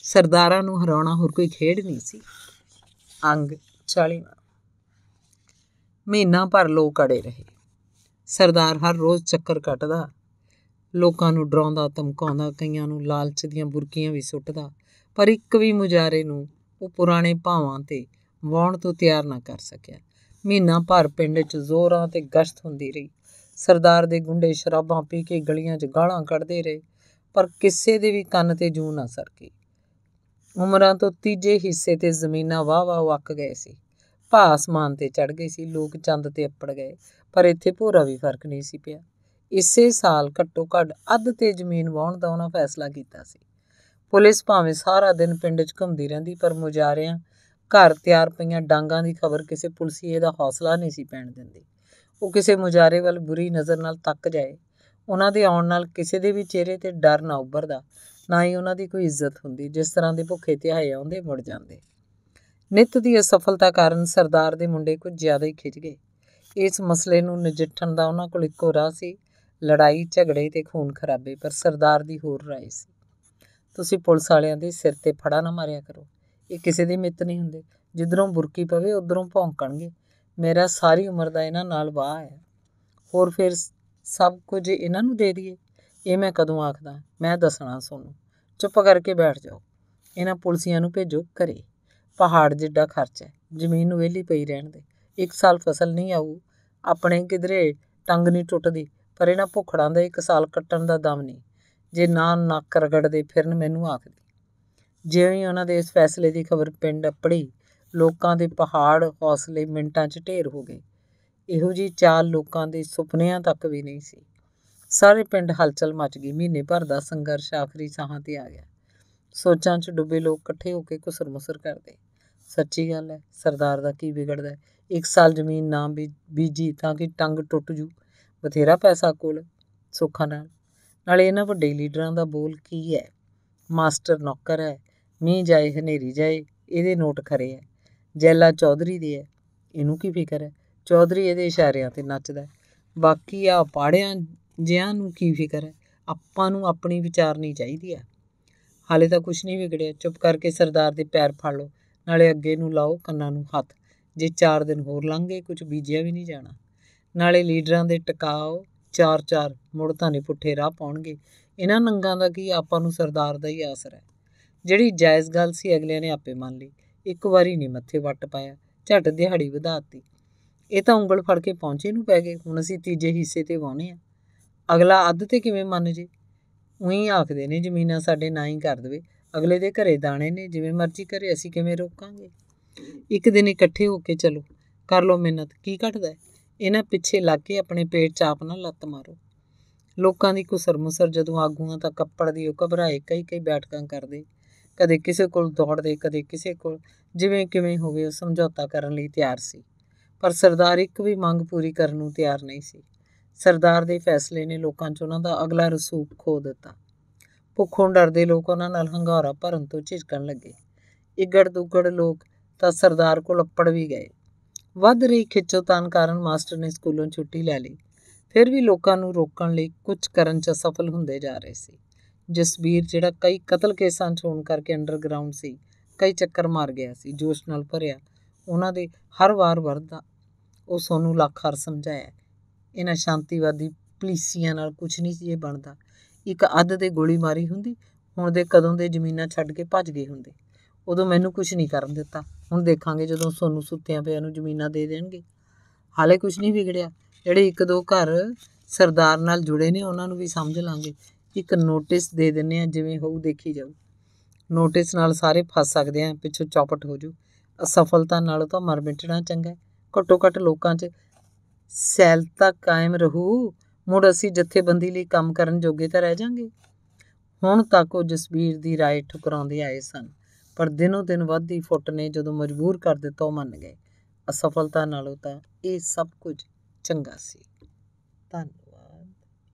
Speaker 1: ਸਰਦਾਰਾਂ ਨੂੰ ਹਰਾਉਣਾ ਹੋਰ ਕੋਈ ਖੇਡ ਨਹੀਂ ਸੀ ਅੰਗ 40ਵਾਂ ਮਹੀਨਾ ਭਰ ਲੋਕ ਅੜੇ ਰਹੇ ਸਰਦਾਰ ਹਰ ਰੋਜ਼ ਚੱਕਰ ਕੱਟਦਾ ਲੋਕਾਂ ਨੂੰ ਡਰਾਉਂਦਾ ਧਮਕਾਉਂਦਾ ਕਈਆਂ ਨੂੰ ਲਾਲਚ ਦੀਆਂ ਬੁਰਕੀਆਂ ਵੀ ਸੁੱਟਦਾ ਪਰ ਇੱਕ ਵੀ ਮੁਜਾਰੇ ਨੂੰ ਉਹ ਪੁਰਾਣੇ ਭਾਵਾਂ ਤੇ ਵਾਉਣ ਤੋਂ ਤਿਆਰ ਨਾ ਕਰ ਸਕਿਆ ਮਹੀਨਾ ਭਰ ਪਿੰਡ 'ਚ ਜ਼ੋਰਾਂ ਤੇ ਗਸ਼ਤ ਹੁੰਦੀ ਰਹੀ ਸਰਦਾਰ ਦੇ ਗੁੰਡੇ ਸ਼ਰਾਬਾਂ ਪੀ ਕੇ ਗਲੀਆਂ 'ਚ ਗਾਲਾਂ ਕੱਢਦੇ ਰਹੇ ਪਰ ਕਿਸੇ ਦੇ ਵੀ ਕੰਨ ਤੇ ਜੂ ਨਾ ਸਰਕੀ ਉਮਰਾਂ ਤੋਂ ਤੀਜੇ ਹਿੱਸੇ ਤੇ ਜ਼ਮੀਨਾਂ ਵਾਹ-ਵਾਹ ਵਕ ਗਏ ਸੀ ਅਸਮਾਨ ਤੇ ਚੜ ਗਏ ਸੀ ਲੋਕ ਚੰਦ ਤੇ ਅੱਪੜ ਗਏ ਪਰ ਇੱਥੇ ਭੋਰਾ ਵੀ ਫਰਕ ਨਹੀਂ ਸੀ ਪਿਆ ਇਸੇ ਸਾਲ ਘੱਟੋ-ਘੱਟ ਅੱਧ ਤੇ ਜ਼ਮੀਨ ਵਾਹਣ ਦਾ ਉਹਨਾਂ ਫੈਸਲਾ ਕੀਤਾ ਸੀ ਪੁਲਿਸ ਭਾਵੇਂ ਸਾਰਾ ਦਿਨ ਪਿੰਡ 'ਚ ਘੁੰਮਦੀ ਰਹਿੰਦੀ ਪਰ ਮੁਜਾਰਿਆਂ ਘਰ ਤਿਆਰ ਪਈਆਂ ਡਾਂਗਾਂ ਦੀ ਖਬਰ ਕਿਸੇ ਪੁਲਸੀਏ ਦਾ ਹੌਸਲਾ ਨਹੀਂ ਸੀ ਪੈਣ ਦਿੰਦੀ ਉਹ ਕਿਸੇ ਮੁਜਾਰੇ ਵੱਲ ਬੁਰੀ ਨਜ਼ਰ ਨਾਲ ਤੱਕ ਜਾਏ ਉਹਨਾਂ ਦੇ ਆਉਣ ਨਾਲ ਕਿਸੇ ਦੇ ਵੀ ਚਿਹਰੇ ਤੇ ਡਰ ਨਾ ਉੱਭਰਦਾ ਨਾ ਹੀ ਉਹਨਾਂ ਦੀ ਕੋਈ ਇੱਜ਼ਤ ਹੁੰਦੀ ਜਿਸ ਤਰ੍ਹਾਂ ਦੇ ਭੁੱਖੇ ਧਿਆਏ ਆਉਂਦੇ ਮੁੜ ਜਾਂਦੇ ਨਿਤ ਦੀ ਅਸਫਲਤਾ ਕਾਰਨ ਸਰਦਾਰ ਦੇ ਮੁੰਡੇ ਕੁਝ ਜ਼ਿਆਦਾ ਹੀ ਖਿੱਚ ਗਏ ਇਸ ਮਸਲੇ ਨੂੰ ਨਜਿੱਠਣ ਦਾ ਉਹਨਾਂ ਕੋਲ ਇੱਕੋ ਰਾਹ ਸੀ ਲੜਾਈ ਝਗੜੇ ਤੇ ਖੂਨ ਖਰਾਬੇ ਪਰ ਸਰਦਾਰ ਦੀ ਹੋਰ ਰਾਏ ਸੀ ਤੁਸੀਂ ਪੁਲਿਸ ਵਾਲਿਆਂ ਦੇ ਸਿਰ ਤੇ ਫੜਾ ਨਾ ਮਾਰਿਆ ਕਰੋ ਇਹ ਕਿਸੇ ਦੇ ਮਿੱਤ ਨਹੀਂ ਹੁੰਦੇ ਜਿੱਧਰੋਂ ਬੁਰਕੀ ਪਵੇ ਉਧਰੋਂ ਭੌਂਕਣਗੇ ਮੇਰਾ ਸਾਰੀ ਉਮਰ ਦਾ ਇਹਨਾਂ ਨਾਲ ਵਾਹ ਹੈ ਹੋਰ ਫਿਰ ਸਭ ਕੁਝ ਇਹਨਾਂ ਨੂੰ ਦੇ ਦਈਏ ਇਹ ਮੈਂ ਕਦੋਂ ਆਖਦਾ ਮੈਂ ਦੱਸਣਾ ਤੁਹਾਨੂੰ ਚੁੱਪ ਕਰਕੇ ਬੈਠ ਜਾਓ ਇਹਨਾਂ ਪੁਲਸੀਆਂ ਨੂੰ ਭੇਜੋ ਘਰੇ ਪਹਾੜ ਜਿੱਡਾ ਖਰਚ ਹੈ ਜ਼ਮੀਨ ਨੂੰ ਵਿਹਲੀ ਪਈ ਰਹਿਣ ਦੇ ਇੱਕ ਸਾਲ ਫਸਲ ਨਹੀਂ ਆਊ ਆਪਣੇ ਕਿਧਰੇ ਟੰਗ ਨਹੀਂ ਟੁੱਟਦੀ ਪਰ ਇਹਨਾਂ ਭੁੱਖੜਾਂ ਦਾ ਇੱਕ ਸਾਲ ਕੱਟਣ ਦਾ ਦਮ ਨਹੀਂ ਜੇ ਨਾ ਨੱਕ ਰਗੜਦੇ ਫਿਰਨ ਮੈਨੂੰ ਆਖਦੇ ਜਿਵੇਂ ਹੀ ਉਹਨਾਂ ਦੇ ਇਸ ਫੈਸਲੇ ਦੀ ਖਬਰ ਪਿੰਡ ਪੜੀ ਲੋਕਾਂ ਦੇ ਪਹਾੜ ਹੌਸਲੇ ਮਿੰਟਾਂ 'ਚ ਢੇਰ ਹੋ ਗਏ ਇਹੋ ਜੀ ਚਾਲ ਲੋਕਾਂ ਦੇ ਸੁਪਨਿਆਂ ਤੱਕ ਵੀ ਨਹੀਂ ਸੀ ਸਾਰੇ ਪਿੰਡ ਹਲਚਲ ਮਚ ਗਈ ਮਹੀਨੇ ਭਰ ਦਾ ਸੰਘਰਸ਼ ਆਖਰੀ ਸਾਹਾਂ ਤੇ ਆ ਗਿਆ ਸੋਚਾਂ 'ਚ ਡੁੱਬੇ ਲੋਕ ਇਕੱਠੇ ਹੋ ਕੇ ਕੁਸਰ-ਮੁਸਰ ਕਰਦੇ ਸੱਚੀ ਗੱਲ ਹੈ ਸਰਦਾਰ ਦਾ ਕੀ ਵਿਗੜਦਾ ਇੱਕ ਸਾਲ ਜ਼ਮੀਨ ਨਾ ਬੀਜੀ ਤਾਂ ਕਿ ਟੰਗ ਟੁੱਟ ਜੂ ਬਥੇਰਾ ਪੈਸਾ ਕੋਲ ਸੁੱਖਾ ਨਾਲ ਨਾਲੇ ਇਹਨਾਂ ਵੱਡੇ ਲੀਡਰਾਂ ਦਾ ਬੋਲ ਕੀ ਹੈ ਮਾਸਟਰ ਨੌਕਰ ਹੈ ਮੀਂਹ ਜਾਏ ਹਨੇਰੀ ਜਾਏ ਇਹਦੇ ਨੋਟ ਖਰੇ ਹੈ ਜੈਲਾ ਚੌਧਰੀ ਦੇ ਹੈ ਇਹਨੂੰ ਕੀ ਫਿਕਰ ਹੈ ਚੌਧਰੀ ਇਹਦੇ ਇਸ਼ਾਰਿਆਂ ਤੇ ਨੱਚਦਾ ਬਾਕੀ ਆ ਪਾੜਿਆਂ ਜਿਆਂ ਨੂੰ ਕੀ ਫਿਕਰ ਹੈ ਆਪਾਂ ਨੂੰ ਆਪਣੀ ਵਿਚਾਰਨੀ ਚਾਹੀਦੀ ਆ ਹਾਲੇ ਤਾਂ ਕੁਝ ਨਹੀਂ ਵਿਗੜਿਆ ਚੁੱਪ ਕਰਕੇ ਸਰਦਾਰ ਦੇ ਪੈਰ ਫੜ ਲਓ ਨਾਲੇ ਅੱਗੇ ਨੂੰ ਲਾਓ ਕੰਨਾਂ ਨੂੰ ਹੱਥ ਜੇ 4 ਦਿਨ ਹੋਰ ਲੰਘ ਗਏ ਕੁਝ ਬੀਜਿਆ ਵੀ ਨਹੀਂ ਜਾਣਾ ਨਾਲੇ ਲੀਡਰਾਂ ਦੇ ਟਿਕਾਓ ਚਾਰ ਚਾਰ ਮੁੜ ਤਾਂ ਨਹੀਂ ਪੁੱਠੇ ਰਾਹ ਪਾਉਣਗੇ ਇਹਨਾਂ ਨੰਗਾਂ ਦਾ ਕੀ ਆਪਾਂ ਨੂੰ ਸਰਦਾਰ ਦਾ ਹੀ ਆਸਰਾ ਹੈ ਜਿਹੜੀ ਜਾਇਜ਼ ਗੱਲ ਸੀ ਅਗਲਿਆਂ ਨੇ ਆਪੇ ਮੰਨ ਲਈ ਇੱਕ ਵਾਰੀ ਨਹੀਂ ਮੱਥੇ ਵੱਟ ਪਾਇਆ ਝਟ ਦਿਹਾੜੀ ਵਧਾਤੀ ਇਹ ਤਾਂ ਉਂਗਲ ਫੜ ਕੇ ਪਹੁੰਚੇ ਨੂੰ ਪੈ ਗਏ ਹੁਣ ਅਸੀਂ ਤੀਜੇ ਹਿੱਸੇ ਤੇ ਵਾਉਨੇ ਆ ਅਗਲਾ ਅੱਧ ਤੇ ਕਿਵੇਂ ਮੰਨ ਜੇ ਉਹੀ ਆਖਦੇ ਨੇ ਜ਼ਮੀਨਾਂ ਸਾਡੇ ਨਾ ਹੀ ਕਰ ਦੇਵੇ ਅਗਲੇ ਦੇ ਘਰੇ ਦਾਣੇ ਨੇ ਜਿਵੇਂ ਮਰਜ਼ੀ ਕਰੇ ਅਸੀਂ ਕਿਵੇਂ ਰੋਕਾਂਗੇ ਇੱਕ ਦਿਨ ਇਕੱਠੇ ਹੋ ਕੇ ਚਲੋ ਕਰ ਲੋ ਮਿਹਨਤ ਕੀ ਘਟਦਾ ਇਹਨਾਂ ਪਿੱਛੇ ਲੱਗ ਕੇ ਆਪਣੇ ਪੇਟ ਚਾਪ ਨਾਲ ਲੱਤ ਮਾਰੋ ਲੋਕਾਂ ਦੀ ਕੋ ਸਰਮੁਸਰ ਜਦੋਂ ਆਗੂਆਂ ਤਾਂ ਕੱਪੜ ਦੀ ਉਹ ਘਬਰਾਏ ਕਈ ਕਈ ਬੈਠਕਾਂ ਕਰਦੇ ਕਦੇ ਕਿਸੇ ਕੋਲ ਦੌੜਦੇ ਕਦੇ ਕਿਸੇ ਕੋਲ ਜਿਵੇਂ ਕਿਵੇਂ ਹੋਵੇ ਉਹ ਸਮਝੌਤਾ ਕਰਨ ਲਈ ਤਿਆਰ ਸੀ ਪਰ ਸਰਦਾਰ ਇੱਕ ਵੀ ਮੰਗ ਪੂਰੀ ਕਰਨ ਨੂੰ ਤਿਆਰ ਨਹੀਂ ਸੀ ਸਰਦਾਰ ਦੇ ਫੈਸਲੇ ਨੇ ਲੋਕਾਂ 'ਚ ਉਹਨਾਂ ਦਾ ਅਗਲਾ ਰਸੂਖ ਖੋ ਦਿੱਤਾ ਭੁੱਖੋਂ ਡਰਦੇ ਲੋਕ ਉਹਨਾਂ ਨਾਲ ਹੰਗਾਰਾ ਭਰਨ ਤੋਂ ਝਿਜਕਣ ਲੱਗੇ ਇਗੜ ਦੁਗੜ ਲੋਕ ਤਾਂ ਸਰਦਾਰ ਕੋਲ ਅੱਪੜ ਵੀ ਗਏ ਵੱਧ ਰਹੀ ਖਿੱਚੋਤਾਨ ਕਾਰਨ ਮਾਸਟਰ ਨੇ ਸਕੂਲੋਂ ਛੁੱਟੀ ਲੈ ਲਈ ਫਿਰ ਵੀ ਲੋਕਾਂ ਨੂੰ ਰੋਕਣ ਲਈ ਕੁਝ ਕਰਨ 'ਚ ਸਫਲ ਹੁੰਦੇ ਜਾ ਰਹੇ ਸੀ ਜਸਬੀਰ ਜਿਹੜਾ ਕਈ ਕਤਲ ਕੇਸਾਂ 'ਚ ਹੋਣ ਕਰਕੇ ਅੰਡਰਗਰਾਉਂਡ ਸੀ ਕਈ ਚੱਕਰ ਮਾਰ ਗਿਆ ਸੀ ਜੋਸ਼ ਨਾਲ ਭਰਿਆ ਉਹਨਾਂ ਦੇ ਹਰ ਵਾਰ ਵਰਦਾ ਉਹ ਸੋਨੂੰ ਹਰ ਸਮਝਾਇਆ ਇਹਨਾਂ ਸ਼ਾਂਤੀਵਾਦੀ ਪੁਲਿਸੀਆਂ ਨਾਲ ਕੁਝ ਨਹੀਂ ਸੀ ਇਹ ਬਣਦਾ ਇੱਕ ਅੱਧ ਦੇ ਗੋਲੀ ਮਾਰੀ ਹੁੰਦੀ ਹੁਣ ਦੇ ਕਦੋਂ ਦੇ ਜ਼ਮੀਨਾਂ ਛੱਡ ਕੇ ਭੱਜ ਗਏ ਹੁੰਦੇ ਉਦੋਂ ਮੈਨੂੰ ਕੁਝ ਨਹੀਂ ਕਰਨ ਦਿੱਤਾ ਹੁਣ ਦੇਖਾਂਗੇ ਜਦੋਂ ਸੋਨੂੰ ਸੁੱਤਿਆਂ ਪਿਆ ਨੂੰ ਜ਼ਮੀਨਾਂ ਦੇ ਦੇਣਗੇ ਹਾਲੇ ਕੁਝ ਨਹੀਂ ਵਿਗੜਿਆ ਜਿਹੜੇ ਇੱਕ ਦੋ ਘਰ ਸਰਦਾਰ ਨਾਲ ਜੁੜੇ ਨੇ ਉਹਨਾਂ ਨੂੰ ਵੀ ਸਮਝ ਲਾਂਗੇ ਇੱਕ ਨੋਟਿਸ ਦੇ ਦਿੰਨੇ ਆ ਜਿਵੇਂ ਹੋਊ ਦੇਖੀ ਜਾਊ ਨੋਟਿਸ ਨਾਲ ਸਾਰੇ ਫਸ ਸਕਦੇ ਆ ਪਿੱਛੋਂ ਚੌਪਟ ਹੋ ਜੂ ਅਸਫਲਤਾ ਨਾਲ ਤਾਂ ਮਰ ਮਿਟਣਾ ਚੰਗਾ ਘੱਟੋ ਘੱਟ ਲੋਕਾਂ 'ਚ ਸੈਲਤਾ ਕਾਇਮ ਰਹੂ ਮੁੜ ਅਸੀਂ ਜਥੇਬੰਦੀ ਲਈ ਕੰਮ ਕਰਨ ਜੋਗੇ ਤਾਂ ਰਹਿ ਜਾਾਂਗੇ ਹੁਣ ਤੱਕ ਉਹ ਜਸਬੀਰ ਦੀ ਰਾਏ ਠੁਕਰਾਉਂਦੇ ਆਏ ਸਨ ਪਰ ਦਿਨੋਂ ਦਿਨ ਵੱਧਦੀ ਫੁੱਟ ਨੇ ਜਦੋਂ ਮਜਬੂਰ ਕਰ ਦਿੱਤਾ ਉਹ ਮੰਨ ਗਏ ਅਸਫਲਤਾ ਨਾਲੋਂ ਤਾਂ ਇਹ ਸਭ ਕੁਝ ਚੰਗਾ ਸੀ ਧੰਨਵਾਦ